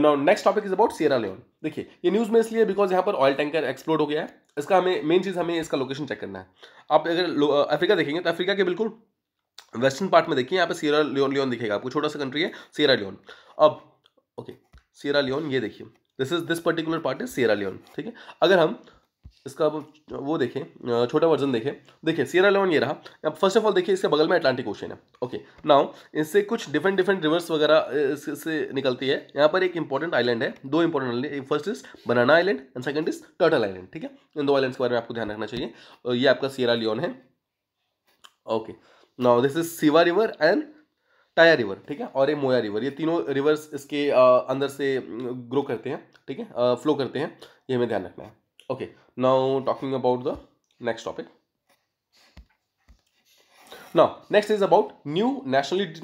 Now next topic is about Sierra Leone देखिए ये न्यूज़ में इसलिए बिकॉज यहाँ पर ऑयल टैंकर एक्सप्लोड हो गया है इसका हमें मेन चीज़ हमें इसका लोकेशन चेक करना है आप अगर uh, अफ्रीका देखेंगे तो अफ्रीका के बिल्कुल वेस्टर्न पार्ट में देखिए यहाँ पर सियरा लियोन लियोन दिखेगा आपको छोटा सा कंट्री है सियरा लियोन अब ओके सियरा लियोन ये देखिए this is this particular part is Sierra Leone ठीक है अगर हम इसका अब वो देखें छोटा वर्जन देखें देखिए सीरा लेवन ये रहा अब फर्स्ट ऑफ ऑल देखिए इसके बगल में अटलांटिक ओशन है ओके नाउ इससे कुछ डिफरेंट डिफरेंट रिवर्स वगैरह इससे निकलती है यहाँ पर एक इंपॉर्टेंट आइलैंड है दो important island first is Banana Island and second is Turtle Island ठीक है इन दो आइलैंड के बारे में आपको ध्यान रखना चाहिए ये आपका सीरा लियोन है okay now this is Sewa river and Taia river ठीक है और ये मोया रिवर ये तीनों रिवर्स इसके अंदर से ग्रो करते हैं ठीक है फ्लो करते हैं ये हमें ध्यान रखना है okay okay. now talking about the next topic now next is about new nationally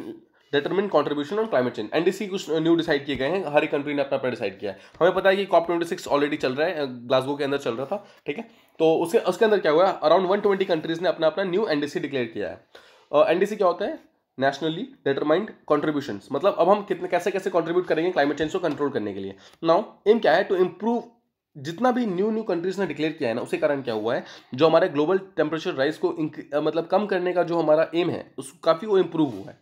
determined contribution on climate change NDC कुछ न्यू डिसाइड किए गए हैं हर एक कंट्री ने अपना अपना डिसाइड किया है हमें पता है कि कॉप ट्वेंटी सिक्स ऑलरेडी चल रहा है ग्लासगो के अंदर चल रहा था ठीक है तो उसके उसके अंदर क्या हुआ अराउंड वन ट्वेंटी कंट्रीज ने अपना अपना न्यू एनडीसी डिक्लेयर किया है एनडीसी uh, क्या होता है नेशनली डिटरमाइंड कॉन्ट्रीब्यूशन मतलब अब हम कितने कैसे कैसे कॉन्ट्रीब्यूट करेंगे क्लाइमेट चेंज को कंट्रोल करने के लिए नाउ एम क्या है टू इम्प्रूव जितना भी न्यू न्यू कंट्रीज ने डिक्लेयर किया है ना उसके कारण क्या हुआ है जो हमारे ग्लोबल टेम्परेचर राइज को मतलब कम करने का जो हमारा एम है उस काफ़ी वो इम्प्रूव हुआ है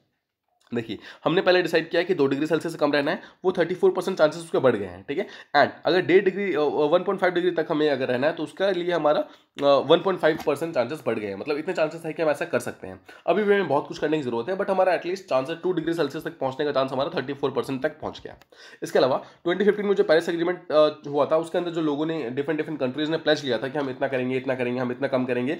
देखिए हमने पहले डिसाइड किया है कि दो डिग्री सेल्सियस से कम रहना है वो थर्टी फोर परसेंट चांसेस उसके बढ़ गए हैं ठीक है एंड अगर डेढ़ degree one point five degree तक हमें अगर रहना है तो उसके लिए हमारा one point five percent chances बढ़ गए हैं मतलब इतने चांसेस है कि हम ऐसा कर सकते हैं अभी भी हमें बहुत कुछ करने की जरूरत है बट हमारा at least chances two degree Celsius तक पहुंचने का चांस हमारा थर्टी फोर परसेंट तक पहुंच गया इसके अलावा ट्वेंटी फिफ्टीन में जो पैरिस एग्रीमेंट हुआ था उसके अंदर जो लोगों ने डिफरेंट डिफरेंट कंट्रीज ने प्लेज लिया था कि हम इतना करेंगे इतना करेंगे हम इतना कम करेंगे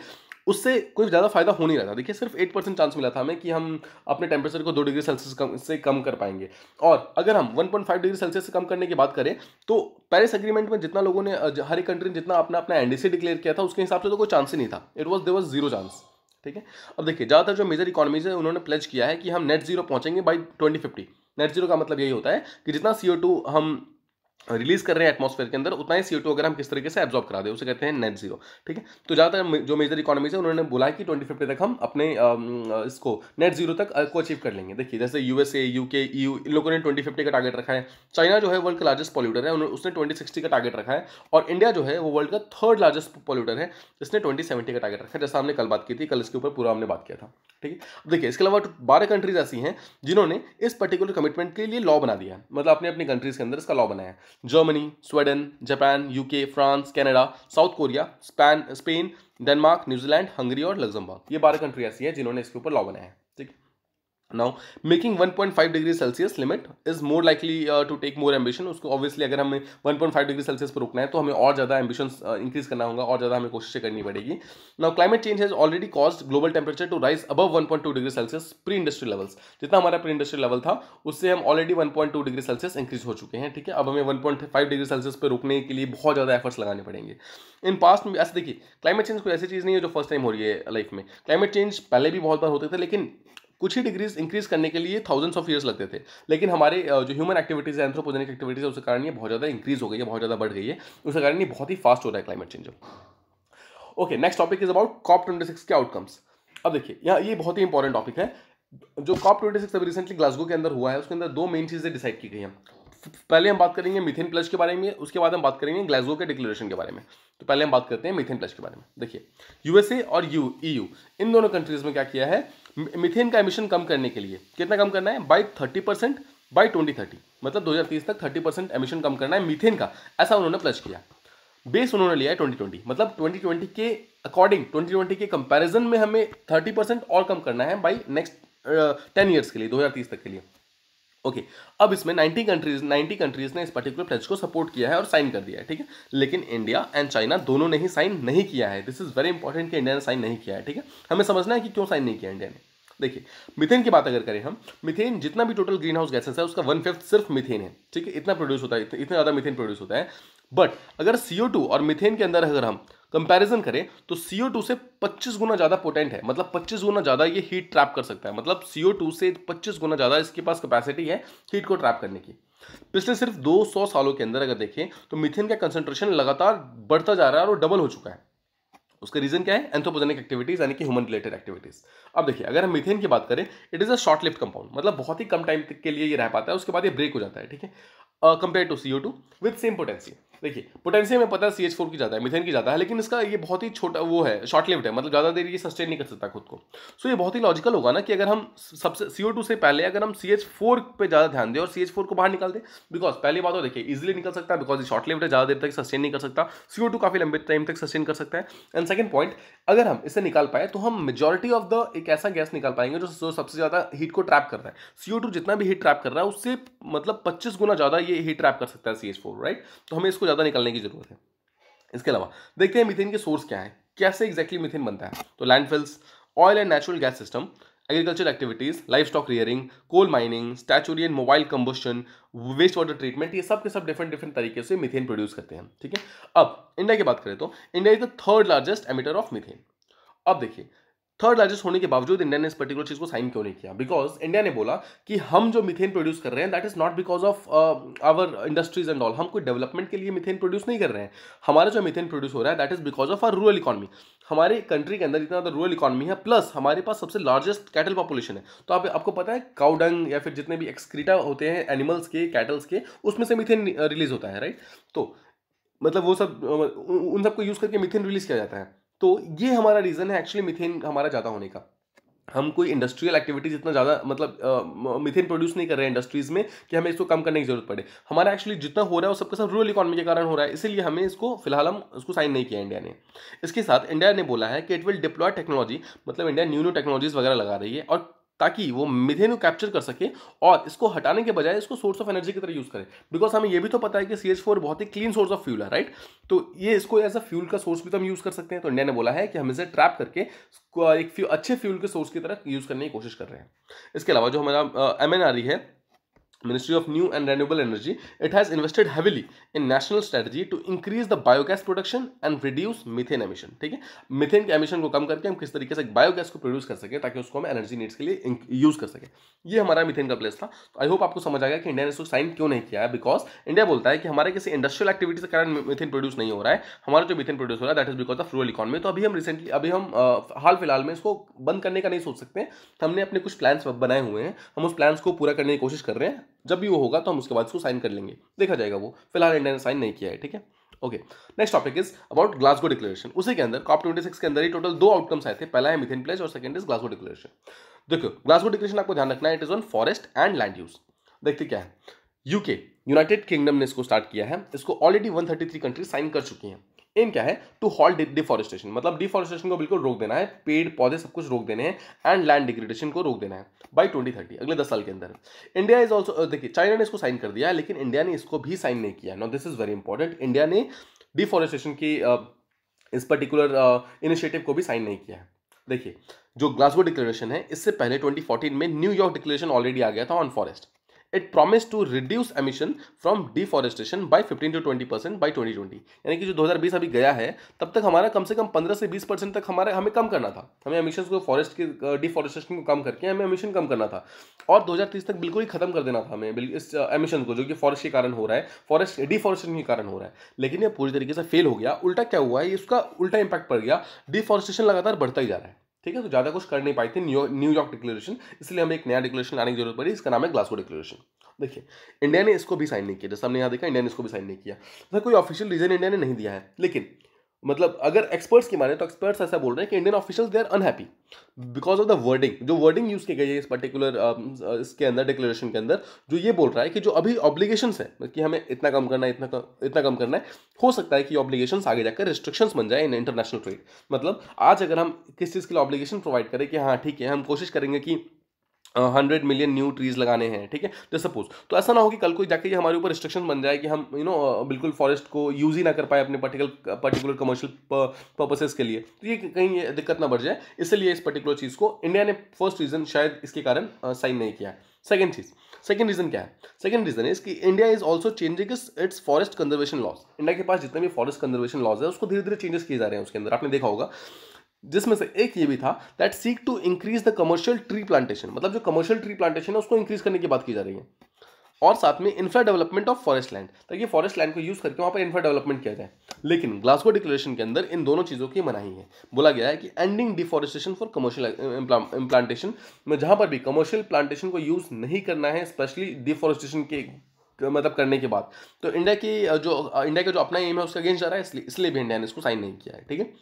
उससे कोई ज़्यादा फायदा हो नहीं रहा था देखिए सिर्फ एट परसेंट चांस मिला था हमें कि हम अपने टेम्परेचर को दो डिग्री सेल्सियस कम से कम कर पाएंगे और अगर हम one point five degree Celsius से कम करने की बात करें तो पैरिस एग्रीमेंट में जितना लोगों ने हर एक कंट्री ने जितना अपना अपना एनडीसी डिक्लेयर किया था उसके हिसाब से तो कोई चांस ही नहीं था it was there was zero chance ठीक है अब देखिए ज़्यादातर जो मेजर इकोनॉमीज है उन्होंने प्लेज किया है कि हम नेट जीरो पहुंचेंगे by twenty fifty net zero का मतलब यही होता है कि जितना सी हम रिलीज कर रहे हैं एटमॉस्फेयर के अंदर उतना ही सी अगर हम किस तरीके से एब्जॉर्ब करा दे उसे कहते हैं नेट जीरो ठीक है तो ज़्यादातर जो मेजर इकोनॉमीज है उन्होंने बोला कि ट्वेंटी फिफ्टी तक हम अपने इसको नेट जीरो तक को अचीव कर लेंगे देखिए जैसे यूएसए यूके यू इन लोगों ने ट्वेंटी फिफ्टी का टारगेट रखा है चाइना जो है वर्ल्ड का लार्जेस्ट पॉल्यूटर है उसने ट्वेंटी सिक्सटी का टारगेट रखा है और इंडिया जो है वो वर्ल्ड का थर्ड लार्जेस्ट पॉल्यूटर है इसने ट्वेंटी सेवेंटी का टारगेट रखा है जैसा हमने कल बात की थी कल इसके ऊपर पूरा हमने बात किया था ठीक है अब देखिए इसके अलावा तो बारह कंट्रीज ऐसी हैं जिन्होंने इस पर्टिकुलर कमिटमेंट के लिए लॉ बना दिया है मतलब अपने अपनी कंट्रीज के अंदर इसका लॉ बनाया है Germany Sweden Japan UK France Canada south Korea Spain Spain Denmark New Zealand Hungary और लग्जमबर्ग ये बारह कंट्री ऐसी है जिन्होंने इसके ऊपर लॉ बनाया है now making 1.5 degree Celsius limit is more likely to take more ambition उसको ऑब्वियसली अगर हमें 1.5 डिग्री सेल्सियस पर रुकना है तो हमें और ज़्यादा एम्बिशन इंक्रीज करना होगा और ज़्यादा हमें कोशिशें करनी पड़ेगी now climate change has already cause global temperature to rise above 1.2 degree Celsius pre industry levels जितना हमारा प्री इंडस्ट्री लेवल था उससे हम ऑलरेडी 1.2 डिग्री सेल्सियस इंक्रीज हो चुके हैं ठीक है अब हमें 1.5 डिग्री सेल्सियस पर रुकने के लिए बहुत ज़्यादा एफर्ट्स लगाने पड़ेंगे इन पास्ट में ऐसे देखिए क्लाइमेट चेंज कोई ऐसी चीज़ नहीं है जो फर्स्ट टाइम हो रही है लाइफ में क्लाइमेट चेंज पहले भी बहुत बार होते थे लेकिन कुछ ही डिग्रीज इंक्रीज करने के लिए थाउजेंड्स ऑफ ईयर्स लगते थे लेकिन हमारे जो ह्यूमन एक्टिविटीज़ है एंथ्रोपोजेनिक एक्टिविटीज़ है उसके कारण ये बहुत ज़्यादा इंक्रीज हो गई है बहुत ज़्यादा बढ़ गई है उसके कारण ये बहुत ही फास्ट हो रहा है climate change okay next topic is about COP twenty six के आउटकम्स अब देखिए यहाँ ये बहुत ही इंपॉर्टेंट टॉपिक है जो कॉप ट्वेंटी सिक्स अभी रिसेंटली ग्लासगो के अंदर हुआ है उसके अंदर दो मेन चीज़ें डिसाइड की गई हैं पहले हम बात करेंगे मिथेन प्लस के बारे में उसके बाद हम बात करेंगे ग्लासगो के डिक्लेरेशन के बारे में तो पहले हम बात करते हैं मिथेन प्लस के बारे में देखिए यूएसए और यू ईयू e इन दोनों कंट्रीज में क्या किया है मिथेन का एमिशन कम करने के लिए कितना कम करना है by thirty percent by twenty thirty मतलब 2030 तक 30 परसेंट एमिशन कम करना है मिथेन का ऐसा उन्होंने प्लस किया बेस उन्होंने लिया है 2020 मतलब 2020 के अकॉर्डिंग 2020 के कंपैरिजन में हमें 30 परसेंट और कम करना है बाई नेक्स्ट टेन ईयर्स के लिए तीस तक के लिए ओके okay, अब इसमें 90 कंट्रीज 90 कंट्रीज ने इस पर्टिकुलर प्लेज को सपोर्ट किया है और साइन कर दिया है ठीक है लेकिन इंडिया एंड चाइना दोनों ने ही साइन नहीं किया है दिस इज वेरी इंपॉर्टेंट कि इंडिया ने साइन नहीं किया है ठीक है हमें समझना है कि क्यों साइन नहीं किया इंडिया ने देखिए मिथेन की बात अगर करें हम मिथेन जितना भी टोटल ग्रीन हाउस गैसेस है उसका वन फिफ्थ सिर्फ मिथेन है ठीक है इतना प्रोड्यूस होता है इतना ज़्यादा मिथेन प्रोड्यूस होता है बट अगर सी और मिथेन के अंदर अगर हम कंपैरिजन करें तो CO2 से 25 गुना ज़्यादा पोटेंट है मतलब 25 गुना ज़्यादा ये हीट ट्रैप कर सकता है मतलब CO2 से 25 गुना ज़्यादा इसके पास कैपेसिटी है हीट को ट्रैप करने की पिछले सिर्फ 200 सालों के अंदर अगर देखें तो मिथेन का कंसेंट्रेशन लगातार बढ़ता जा रहा है और डबल हो चुका है उसका रीजन क्या है एंथोपोजेनिक एक्टिविटीज यानी कि ह्यूमन रिलेटेड एक्टिविटीज अब देखिए अगर हम मिथेन की बात करें it is a short lived compound मतलब बहुत ही कम टाइम के लिए ये रह पाता है उसके बाद ये ब्रेक हो जाता है ठीक है compare to CO two with same potency देखिए पोटेंशियम में पता है सी एच फोर की ज़्यादा है मिथेन की ज़्यादा है लेकिन इसका ये बहुत ही छोटा वो है शॉर्ट लिफ्ट है मतलब ज़्यादा देर ये सस्टेन नहीं कर सकता खुद को सो so, ये बहुत ही लॉजिकल होगा ना कि अगर हम सबसे सी ओ टू से पहले अगर हम सी एच फोर पर ज़्यादा ध्यान दें और सी एच फोर को बाहर निकाल दें बिकॉज पहली बात तो देखिए इजिली निकल सकता है बिकॉज ये शॉर्ट लिफ्ट है ज़्यादा देर तक सस्टेन नहीं कर सकता सी ओ टू काफ़ी लंबे टाइम तक सस्टेन कर सकता है एंड सेकेंड पॉइंट अगर हम इसे निकाल पाए तो हम मेजोरिटी ऑफ द एक ऐसा गैस निकाल पाएंगे जो सबसे ज़्यादा हीट को ट्रैप कर रहा है सी ओ टू जितना भी हीट ट्रैप कर रहा है उससे मतलब पच्चीस गुना ज़्यादा ये हीट ट्रैप कर सकता है सी एच फोर राइट तो हमें इसको ज़्यादा निकलने की ज़रूरत है इसके अलावा देखते हैं मिथेन के सोर्स क्या है कैसे एग्जैक्टली मिथेन बनता है तो landfills oil and natural gas system agriculture activities livestock rearing coal mining stationary mobile combustion waste water treatment ये सब के सब डिफरेंट डिफरेंट तरीके से मिथेन प्रोड्यूस करते हैं ठीक है अब इंडिया की बात करें तो India is the third largest emitter of methane अब देखिए थर्ड लार्जेस्ट होने के बावजूद इंडिया ने इस पर्टिकुलर चीज़ को साइन क्यों नहीं किया बिकॉज इंडिया ने बोला कि हम जो मिथेन प्रोड्यूस कर रहे हैं that is not because of our industries and all हम कोई डेवलपमेंट के लिए मिथेन प्रोड्यूस नहीं कर रहे हैं हमारा जो मिथेन प्रोड्यूस हो रहा है that is because of our rural economy हमारे कंट्री के अंदर इतना ज़्यादा रूरल इकॉनमी है प्लस हमारे पास सबसे लार्जेस्ट कैटल पॉपुलेशन है तो आप, आपको पता है काउडंग या फिर जितने भी एक्सक्रीटा होते हैं एनिमल्स के कैटल्स के उसमें से मिथेन रिलीज होता है राइट तो मतलब वो सब उन सबको यूज़ करके मिथेन रिलीज किया जाता है तो ये हमारा रीज़न है एक्चुअली मिथेन हमारा ज़्यादा होने का हम कोई इंडस्ट्रियल एक्टिविटीज इतना ज़्यादा मतलब मिथेन प्रोड्यूस नहीं कर रहे हैं इंडस्ट्रीज़ में कि हमें इसको कम करने की जरूरत पड़े हमारा एक्चुअली जितना हो रहा है वो सबके सब रूरल इकोनॉमी के कारण हो रहा है इसीलिए हमें इसको फिलहाल हम उसको साइन नहीं किया इंडिया ने इसके साथ इंडिया ने बोला है कि इट विल डिप्लॉय टेक्नोलॉजी मतलब इंडिया न्यू न्यू टेक्नोलॉजीज वगैरह लगा रही है और ताकि वो मिथेन को कैप्चर कर सके और इसको हटाने के बजाय इसको सोर्स ऑफ एनर्जी की तरह यूज़ करें बिकॉज हमें ये भी तो पता है कि सी एच फोर बहुत ही क्लीन सोर्स ऑफ फ्यूल है राइट तो ये इसको एज अ फ्यूल का सोर्स भी तो हम यूज़ कर सकते हैं तो इंडिया ने बोला है कि हम इसे ट्रैप करके एक फ्यू, अच्छे फ्यूल के सोर्स की तरह यूज़ करने की कोशिश कर रहे हैं इसके अलावा जो हमारा एम एन e है Ministry of New and Renewable Energy, it has invested heavily in national strategy to increase the biogas production and reduce methane emission. ठीक है मिथेन के एमिशन को कम करके हम किस तरीके से बायोगैस को प्रोड्यूस कर सकें ताकि उसको हम एनर्जी नीड्स के लिए यूज कर सकें ये हमारा मिथेन का प्लेस था तो आई होप आपको समझ आ गया कि इंडिया ने इसको साइन क्यों नहीं किया है बिकॉज इंडिया बोलता है कि हमारे किसी इंडस्ट्रियल एक्टिविटी के कारण मिथेन प्रोड्यूस नहीं हो रहा है हमारा जो मिथेन प्रोड्यूस हो रहा है that is because of rural economy तो अभी हम रिसेंटली अभी हम हाल फिलहाल में इसको बंद करने का नहीं सोच सकते हमने अपने कुछ प्लान्स बनाए हुए हैं हम उस प्लान्स को पूरा करने की कोशिश कर रहे हैं जब भी वो होगा तो हम उसके बाद उसको साइन कर लेंगे देखा जाएगा वो फिलहाल इंडिया ने साइन नहीं किया है ठीक है okay next topic is about Glasgow declaration उसी के अंदर कॉप ट्वेंटी सिक्स के अंदर ही टोटल दो आउटकम्स आए थे पहला है मिथिन प्लेज और सेकंड इज ग्लासगो डिक्लेरेशन देखो ग्लासगो डिक्लेरेशन आपको ध्यान रखना है it is on forest and land use देखते क्या है यूके यूनाइटेड किंगडम ने इसको स्टार्ट किया है इसको ऑलरेडी थ्री कंट्री साइन कर चुकी हैं एम क्या है टू हॉल्ट डिफॉरेस्टेशन मतलब डिफॉरेस्टेशन को बिल्कुल रोक देना है पेड़ पौधे सब कुछ रोक देने हैं एंड लैंड डिग्रेडेशन को रोक देना है बाई ट्वेंटी थर्टी अगले दस साल के अंदर इंडिया इज ऑल्सो देखिए चाइना ने इसको साइन कर दिया लेकिन इंडिया ने इसको भी साइन नहीं किया now this is very important India ने डिफॉरेस्टेशन की इस पर्टिकुलर इनिशिएटिव को भी साइन नहीं किया है देखिए जो ग्लासगो डिक्लेरेशन है इससे पहले 2014 में न्यूयॉर्क डिक्लेरेशन ऑलरेडी आ गया था on forest it promise to reduce emission from deforestation by 15 to 20 percent by twenty यानी कि जो 2020 अभी गया है तब तक हमारा कम से कम 15 से 20 परसेंट तक हमारे हमें कम करना था हमें एमिशन को फॉरेस्ट के डिफॉरेस्टेशन को कम करके हमें एमिशन कम करना था और 2030 तक बिल्कुल ही खत्म कर देना था हमें इस एमिशन को जो कि फॉरेस्ट के कारण हो रहा है फॉरेस्ट डिफॉरेस्टेशन के कारण हो रहा है लेकिन यह पूरी तरीके से फेल हो गया उल्टा क्या हुआ है इसका उल्टा इंपैक्ट पड़ गया डिफॉरेस्टेशन लगातार बढ़ता ही जा रहा है ठीक है तो ज़्यादा कुछ कर नहीं पाई थी न्यूयॉर्क डिक्लेरेशन इसलिए हमें एक नया डिक्लेरेशन लाने की जरूरत पड़ी इसका नाम है ग्लासगो डिक्लेरेशन देखिए इंडिया ने इसको भी साइन नहीं किया जैसे हमने यहाँ देखा इंडिया ने इसको भी साइन नहीं किया तो कोई ऑफिशियल रीज़न इंडिया ने नहीं दिया है लेकिन मतलब अगर एक्सपर्ट्स की माने तो एक्सपर्ट्स ऐसा बोल रहे हैं कि Indian officials they are unhappy because of the wording जो वर्डिंग यूज की गई है इस पर्टिकुलर um, इसके अंदर डिक्लेरेशन के अंदर जो ये बोल रहा है कि जो अभी ऑब्लिगेशन है मतलब कि हमें इतना कम करना है इतना कम इतना कम करना है हो सकता है कि ऑब्लिगेशन आगे जाकर रिस्ट्रिक्शंस बन जाए इन इंटरनेशनल ट्रेड मतलब आज अगर हम किस चीज़ के लिए ऑब्लिगेशन प्रोवाइड करें कि हाँ ठीक है हम कोशिश करेंगे कि हंड्रेड मिलियन न्यू ट्रीज लगाने हैं ठीक है तो सपोज तो ऐसा ना हो कि कल को जाके ये हमारे ऊपर रिस्ट्रिक्शन बन जाए कि हम यू you नो know, बिल्कुल फॉरेस्ट को यूज ही ना कर पाए अपने पर्टिकुलर पर्टिकुलर कमर्शियल पर्पसेस के लिए तो ये कहीं ये दिक्कत ना बढ़ जाए इसलिए इस पर्टिकुलर चीज़ को इंडिया ने फर्स्ट रीज़न शायद इसके कारण साइन नहीं किया है सेकेंड चीज़ सेकेंड रीज़न क्या है सेकेंड रीज़न इज कि India is also changing its forest conservation laws India के पास जितने भी फॉरेस्ट कंजर्वेशन लॉज है उसको धीरे धीरे चेंजेस किए जा रहे हैं उसके अंदर आपने देखा होगा जिसमें से एक ये भी था that seek to increase the commercial tree plantation मतलब जो कमर्शियल ट्री प्लांटेशन है उसको इंक्रीज करने की बात की जा रही है और साथ में infra development of forest land ताकि फॉरेस्ट लैंड को यूज करके वहाँ पर इंफ्रा डेवलपमेंट किया जाए लेकिन ग्लासगो डिक्लेरेशन के अंदर इन दोनों चीज़ों की मनाही है बोला गया है कि ending deforestation for commercial plantation में जहाँ पर भी कमर्शियल प्लांटेशन को यूज़ नहीं करना है स्पेशली डिफॉरेस्टेशन के मतलब करने के बाद तो इंडिया की uh, जो इंडिया uh, का जो अपना एम है उसका अगेंस्ट जा रहा है इसलिए इसलिए भी इंडिया ने इसको साइन नहीं किया है ठीक है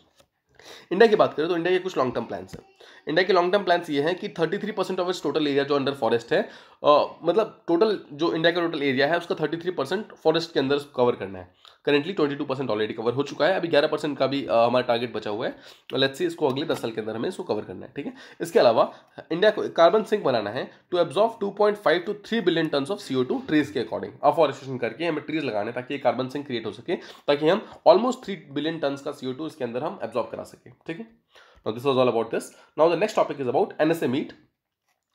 इंडिया की बात करें तो इंडिया के कुछ लॉन्ग टर्म प्लान्स हैं इंडिया के लॉन्ग टर्म प्लान्स ये हैं कि 33 परसेंट ऑफ इस टोटल एरिया जो अंडर फॉरेस्ट है आ, मतलब टोटल जो इंडिया का टोटल एरिया है उसका 33 परसेंट फॉरेस्ट के अंदर कवर करना है currently twenty two percent already cover हो चुका है अभी ग्यारह परसेंट का भी हमारा टारगेट बचा हुआ है तो लेट्स सी इसको अगले दस साल के अंदर हमें इसको कवर करना है ठीक है इसके अलावा इंडिया को कार्बन सिंक बनाना है to absorb two point five two three billion ton of C O two trees के अकॉर्डिंग अफॉरेस्टेशन करके हमें ट्रीज लगाने ताकि ये कार्बन सिंक क्रिएट हो सके ताकि हम ऑलमोस्ट थ्री बिलियन टन का सीओ टू इसके अंदर हम एब्जॉर्व करा सके ठीक है this was all about this now the next topic is about N S A meet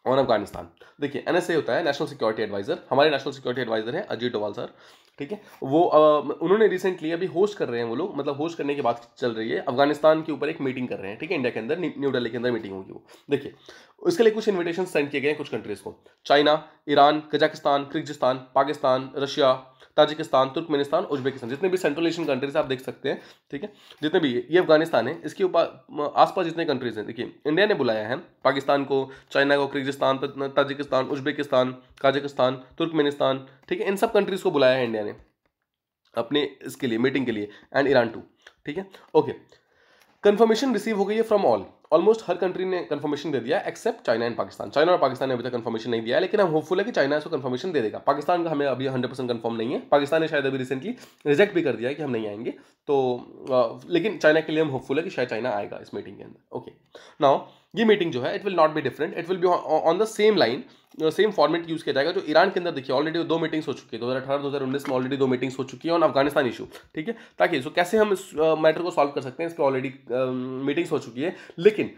on Afghanistan देखिए एनएसए होता है नेशनल सिक्योरिटी एडवाइजर हमारे नेशनल सिक्योरिटी एडवाइजर है अजीत डोवाल सर ठीक है वो आ, उन्होंने रिसेंटली अभी होस्ट कर रहे हैं वो लोग मतलब होस्ट करने की बात चल रही है अफगानिस्तान के ऊपर एक मीटिंग कर रहे हैं ठीक है इंडिया के अंदर न्यू डेली के अंदर मीटिंग होगी वो देखिए इसके लिए कुछ इन्विटेशन सेंड किए गए हैं कुछ कंट्रीज़ को China Iran Kazakhstan Kyrgyzstan Pakistan Russia Tajikistan Turkmenistan Uzbekistan जितने भी सेंट्रल एशियन कंट्रीज आप देख सकते हैं ठीक है जितने भी ये अफगानिस्तान है इसके आसपास जितने कंट्रीज हैं देखिए इंडिया ने बुलाया है पाकिस्तान को चाइना को Kyrgyzstan Tajikistan Uzbekistan Kazakhstan Turkmenistan ठीक है इन सब कंट्रीज़ को बुलाया है इंडिया ने अपने इसके लिए मीटिंग के लिए एंड ईरान टू ठीक है ओके कन्फर्मेशन रिसीव हो गई है फ्रॉम ऑल ऑलमोस्ट हर कंट्री ने कंफर्मेशन दे दिया except China and Pakistan China और पाकिस्तान ने अभी तक कंफर्मेशन नहीं दिया लेकिन हम होपफुल है कि चाइना इसको कंफर्मेशन दे देगा पाकिस्तान का हमें अभी हंड्रेड परसेंट कन्फर्म नहीं है पाकिस्तान ने शायद अभी रिसेंटली रिजेक्ट भी कर दिया कि हम नहीं आएंगे तो आ, uh, लेकिन चाइना के लिए हम होपफुल है कि शायद चाइना आएगा इस मीटिंग के अंदर ओके नाउ ये मीटिंग जो है it will not be different it will be on the same line same format use किया जाएगा जो ईरान के अंदर देखिए ऑलरेडी दो मीटिंग्स हो चुकी है दो दो हज़ार अठारह हज़ार उन्नीस में ऑलरेडी दो मीटिंग्स हो चुकी है ऑन अफगानिस्तान इशू ठीक है ताकि सो कैसे हम इस मैटर uh, को सॉल्व कर सकते हैं इस पर ऑलरेडी मीटिंग्स हो चुकी है लेकिन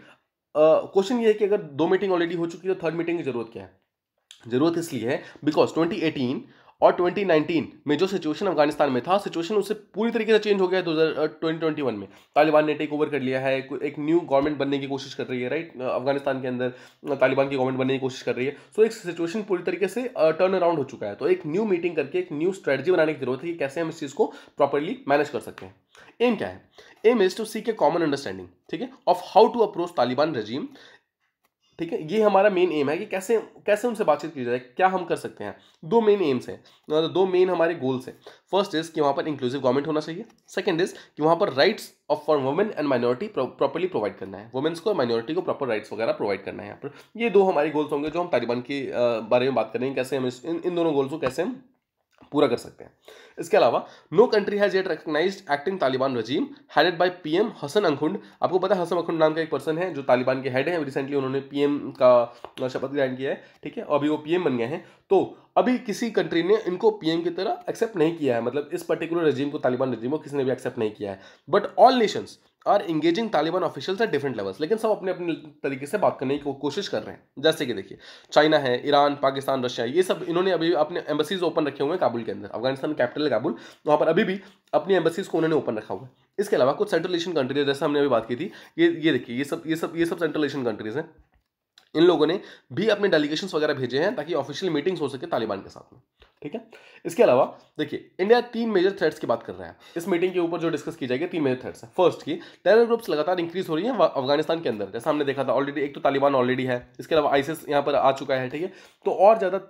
क्वेश्चन uh, ये है कि अगर दो मीटिंग ऑलरेडी हो चुकी है तो थर्ड मीटिंग की जरूरत क्या है जरूरत इसलिए है बिकॉज एटीन और 2019 में जो सिचुएशन अफगानिस्तान में था सिचुएशन उससे पूरी तरीके से चेंज हो गया है दो में तालिबान ने टेक ओवर कर लिया है एक न्यू गवर्नमेंट बनने की कोशिश कर रही है राइट अफगानिस्तान के अंदर तालिबान की गवर्नमेंट बनने की कोशिश कर रही है सो so, एक सिचुएशन पूरी तरीके से टर्न अराउंड हो चुका है तो एक न्यू मीटिंग करके एक न्यू स्ट्रेटजी बनाने की जरूरत है कि कैसे हम इस चीज़ को प्रॉपरली मैनेज कर सकते हैं एम क्या है aim is to seek a common understanding ठीक है of how to approach Taliban regime ठीक है ये हमारा मेन एम है कि कैसे कैसे उनसे बातचीत की जाए क्या हम कर सकते हैं दो मेन एम्स हैं मतलब दो मेन हमारे गोल्स हैं फर्स्ट इज कि वहाँ पर इंक्लूसिव गवर्नमेंट होना चाहिए सेकंड इज कि वहाँ पर rights of for women and minority properly provide करना है वुमेन्स को माइनॉरिटी को प्रॉपर राइट्स वगैरह प्रोवाइड करना है यहाँ पर ये दो हमारे गोल्स होंगे जो हम तालिबान के बारे में बात करेंगे कैसे हम इस, इन इन दोनों गोल्स को कैसे हम पूरा कर सकते हैं इसके अलावा no country has yet recognise acting Taliban regime headed by PM Hasan Akhund आपको पता है हसन अखुंड नाम का एक पर्सन है जो तालिबान के हेड हैं रिसेंटली उन्होंने पीएम का शपथ ग्रहण किया है ठीक है अभी वो पीएम बन गए हैं तो अभी किसी कंट्री ने इनको पीएम की तरह एक्सेप्ट नहीं किया है मतलब इस पर्टिकुलर रजीम को तालिबान रजीम को किसी ने भी एक्सेप्ट नहीं किया है but all nations are engaging Taliban officials at different levels लेकिन सब अपने अपने तरीके से बात करने की कोशिश कर रहे हैं जैसे कि देखिए चाइना है ईरान पाकिस्तान रशिया ये सब इन्होंने अभी अपने एम्बसीज ओपन रखे हुए हैं काबुल के अंदर अफगानिस्तान कैपिटल काबुल वहाँ पर अभी भी अपनी एम्बसीज को उन्होंने ओपन रखा हुआ है इसके अलावा कुछ सेंट्रल एशियन कंट्रीज जैसे हमने अभी बात की थी ये ये देखिए ये सब ये सब ये सब सेंट्रल एशियन कंट्रीज हैं इन लोगों ने भी अपने डेलीगेशन वगैरह भेजे हैं ताकि ऑफिशियल मीटिंग्स हो सके तालिबान के साथ में ठीक है इसके अलावा देखिए इंडिया तीन मेजर थ्रेट्स की बात कर रहा है इस मीटिंग के ऊपर जो डिस्कस की जाएगी तीन मेजर थ्रेट्स हैं फर्स्ट की टेरर ग्रुप्स लगातार इंक्रीज हो रही है अफगानिस्तान के अंदर जैसा हमने देखा था ऑलरेडी एक तो तालिबान ऑलरेडी है इसके अलावा आइसिस यहाँ पर आ चुका है ठीक है तो और ज़्यादा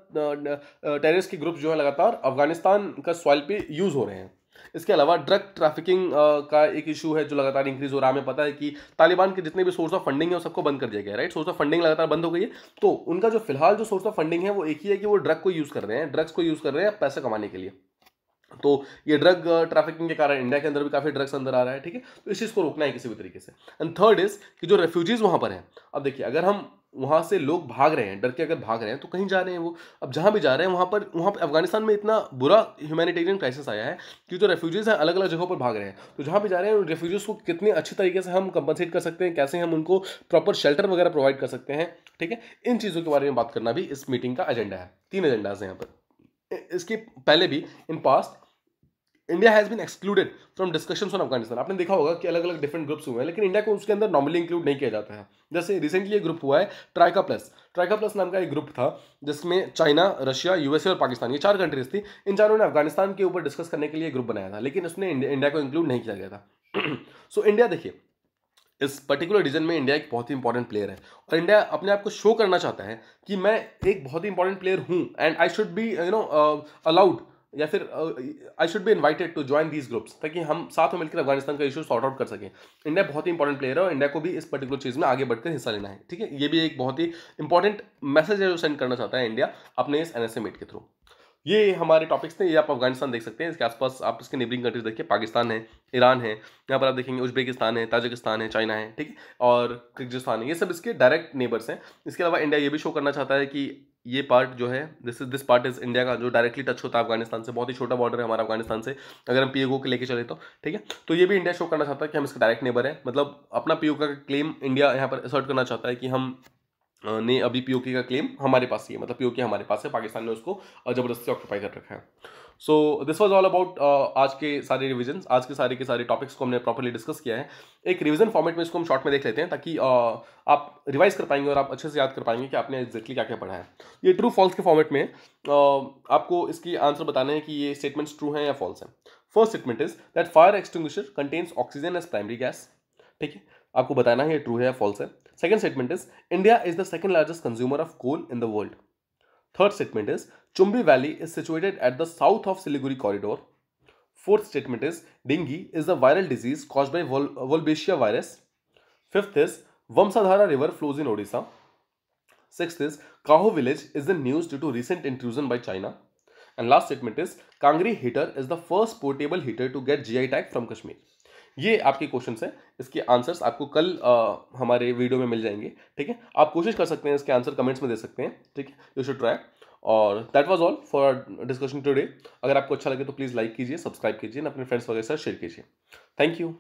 टेररिस्ट के ग्रुप जो है लगातार अफगानिस्तान का सॉइल पर यूज़ हो रहे हैं इसके अलावा ड्रग ट्रैफिकिंग का एक इशू है जो लगातार इंक्रीज हो रहा है हमें पता है कि तालिबान के जितने भी सोर्स ऑफ फंडिंग है वो सबको बंद कर दिया गया राइट सोर्स ऑफ फंडिंग लगातार बंद हो गई है तो उनका जो फिलहाल जो सोर्स ऑफ फंडिंग है वो एक ही है कि वो ड्रग को यूज़ कर रहे हैं ड्रग्स को यूज़ कर रहे हैं पैसा कमाने के लिए तो ये ड्रग ट्रैफिकिंग uh, के कारण इंडिया के अंदर भी काफ़ी ड्रग्स अंदर आ रहा है ठीक है तो इस चीज़ को रोकना है किसी भी तरीके से एंड थर्ड इज़ कि जो रेफ्यूजीज़ वहाँ पर हैं अब देखिए अगर हम वहाँ से लोग भाग रहे हैं डर के अगर भाग रहे हैं तो कहीं जा रहे हैं वो अब जहाँ भी जा रहे हैं वहाँ पर वहाँ पर अफगानिस्तान में इतना बुरा ह्यूमैनिटेरियन क्राइसिस आया है कि जो रेफ्यूजीज़ हैं अलग अलग जगहों पर भाग रहे हैं तो जहाँ भी जा रहे हैं उन रेफ्यूजीज़ को कितने अच्छे तरीके से हम कंपनसेट कर सकते हैं कैसे हम उनको प्रॉपर शेल्टर वगैरह प्रोवाइड कर सकते हैं ठीक है इन चीज़ों के बारे में बात करना भी इस मीटिंग का एजेंडा है तीन एजेंडाज हैं यहाँ पर इसके पहले भी in past India has been excluded from discussion on Afghanistan आपने देखा होगा कि अलग अलग डिफरेंट ग्रुप्स हुए हैं लेकिन इंडिया को उसके अंदर नॉर्मली इंक्लूड नहीं किया जाता है जैसे रिसेंटली एक ग्रुप हुआ है ट्राइका प्लस ट्राइका प्लस नाम का एक ग्रुप था जिसमें चाइना रशिया यूएसए और पाकिस्तान ये चार कंट्रीज थी इन चारों ने अफगानिस्तान के ऊपर डिस्कस करने के लिए ग्रुप बनाया था लेकिन उसने इंडिया को इंक्लूड नहीं किया गया था सो इंडिया देखिए इस पर्टिकुलर रीजन में इंडिया एक बहुत ही इंपॉर्टेंट प्लेयर है और इंडिया अपने आप को शो करना चाहता है कि मैं एक बहुत ही इंपॉर्टेंट प्लेयर हूँ and I should be you know allowed या फिर आई शुड भी invited to join these groups ताकि हम साथ में मिलकर अफगानिस्तान का इशू सॉर्ट आउट कर सकें इंडिया बहुत ही इंपॉर्टेंट प्लेयर है और इंडिया को भी इस पर्टिकुलर चीज़ में आगे बढ़कर हिस्सा लेना है ठीक है ये भी एक बहुत ही इंपॉर्टेंट मैसेज है जो सेंड करना चाहता है इंडिया अपने इस एन एस मीट के थ्रू ये हमारे टॉपिक्स थे ये आप अफगानिस्तान देख सकते हैं इसके आसपास आप इसके नेबरिंग कंट्रीज देखिए पाकिस्तान है ईरान है यहाँ पर आप देखेंगे उज्बेकिस्तान है ताजिकिस्तान है चाइना है ठीक है और किर्गिस्तान है ये सब इसके डायरेक्ट नेबर्स हैं इसके अलावा इंडिया ये भी शो करना चाहता है कि ये पार्ट जो है this is this part is India का जो डायरेक्टली टच होता है अफगानिस्तान से बहुत ही छोटा बॉर्डर है हमारा अफगानिस्तान से अगर हम पीओ के लेके चले तो ठीक है तो ये भी इंडिया शो करना चाहता है कि हम इसका डायरेक्ट नेबर है मतलब अपना पीओ का क्लेम इंडिया यहाँ पर असर्ट करना चाहता है कि हम ने अभी पीओके का क्लेम हमारे पास ही है मतलब पीओके हमारे पास है पाकिस्तान ने उसको ज़बरदस्ती ऑक्यूपाई कर रखा है so this was all about आज के सारे रिविजन आज के सारे के सारे टॉपिक्स को हमने प्रॉपरली डिस्कस किया है एक रिविजन फॉर्मेट में इसको हम शॉर्ट में देख लेते हैं ताकि uh, आप रिवाइज कर पाएंगे और आप अच्छे से याद कर पाएंगे कि आपने एक्जैक्टली क्या क्या पढ़ा है ये ट्रू फॉल्स के फॉर्मेट में uh, आपको इसकी आंसर बताना है कि ये स्टेटमेंट्स ट्रू हैं या फॉल्स हैं first statement is that fire extinguisher contains oxygen as primary gas ठीक है आपको बताना है ये ट्रू है या फॉल्स है Second statement is India is the second largest consumer of coal in the world. Third statement is Chumbi Valley is situated at the south of Siliguri corridor. Fourth statement is dengue is a viral disease caused by Vol Wolbachia virus. Fifth is Vamsadhara river flows in Odisha. Sixth is Kaho village is in news due to recent intrusion by China. And last statement is Kangri heater is the first portable heater to get GI tag from Kashmir. ये आपके क्वेश्चन हैं इसके आंसर्स आपको कल आ, हमारे वीडियो में मिल जाएंगे ठीक है आप कोशिश कर सकते हैं इसके आंसर कमेंट्स में दे सकते हैं ठीक है यू शुड ट्राई और that was all for discussion today अगर आपको अच्छा लगे तो प्लीज़ लाइक कीजिए सब्सक्राइब कीजिए अपने फ्रेंड्स वगैरह साथ शेयर कीजिए थैंक यू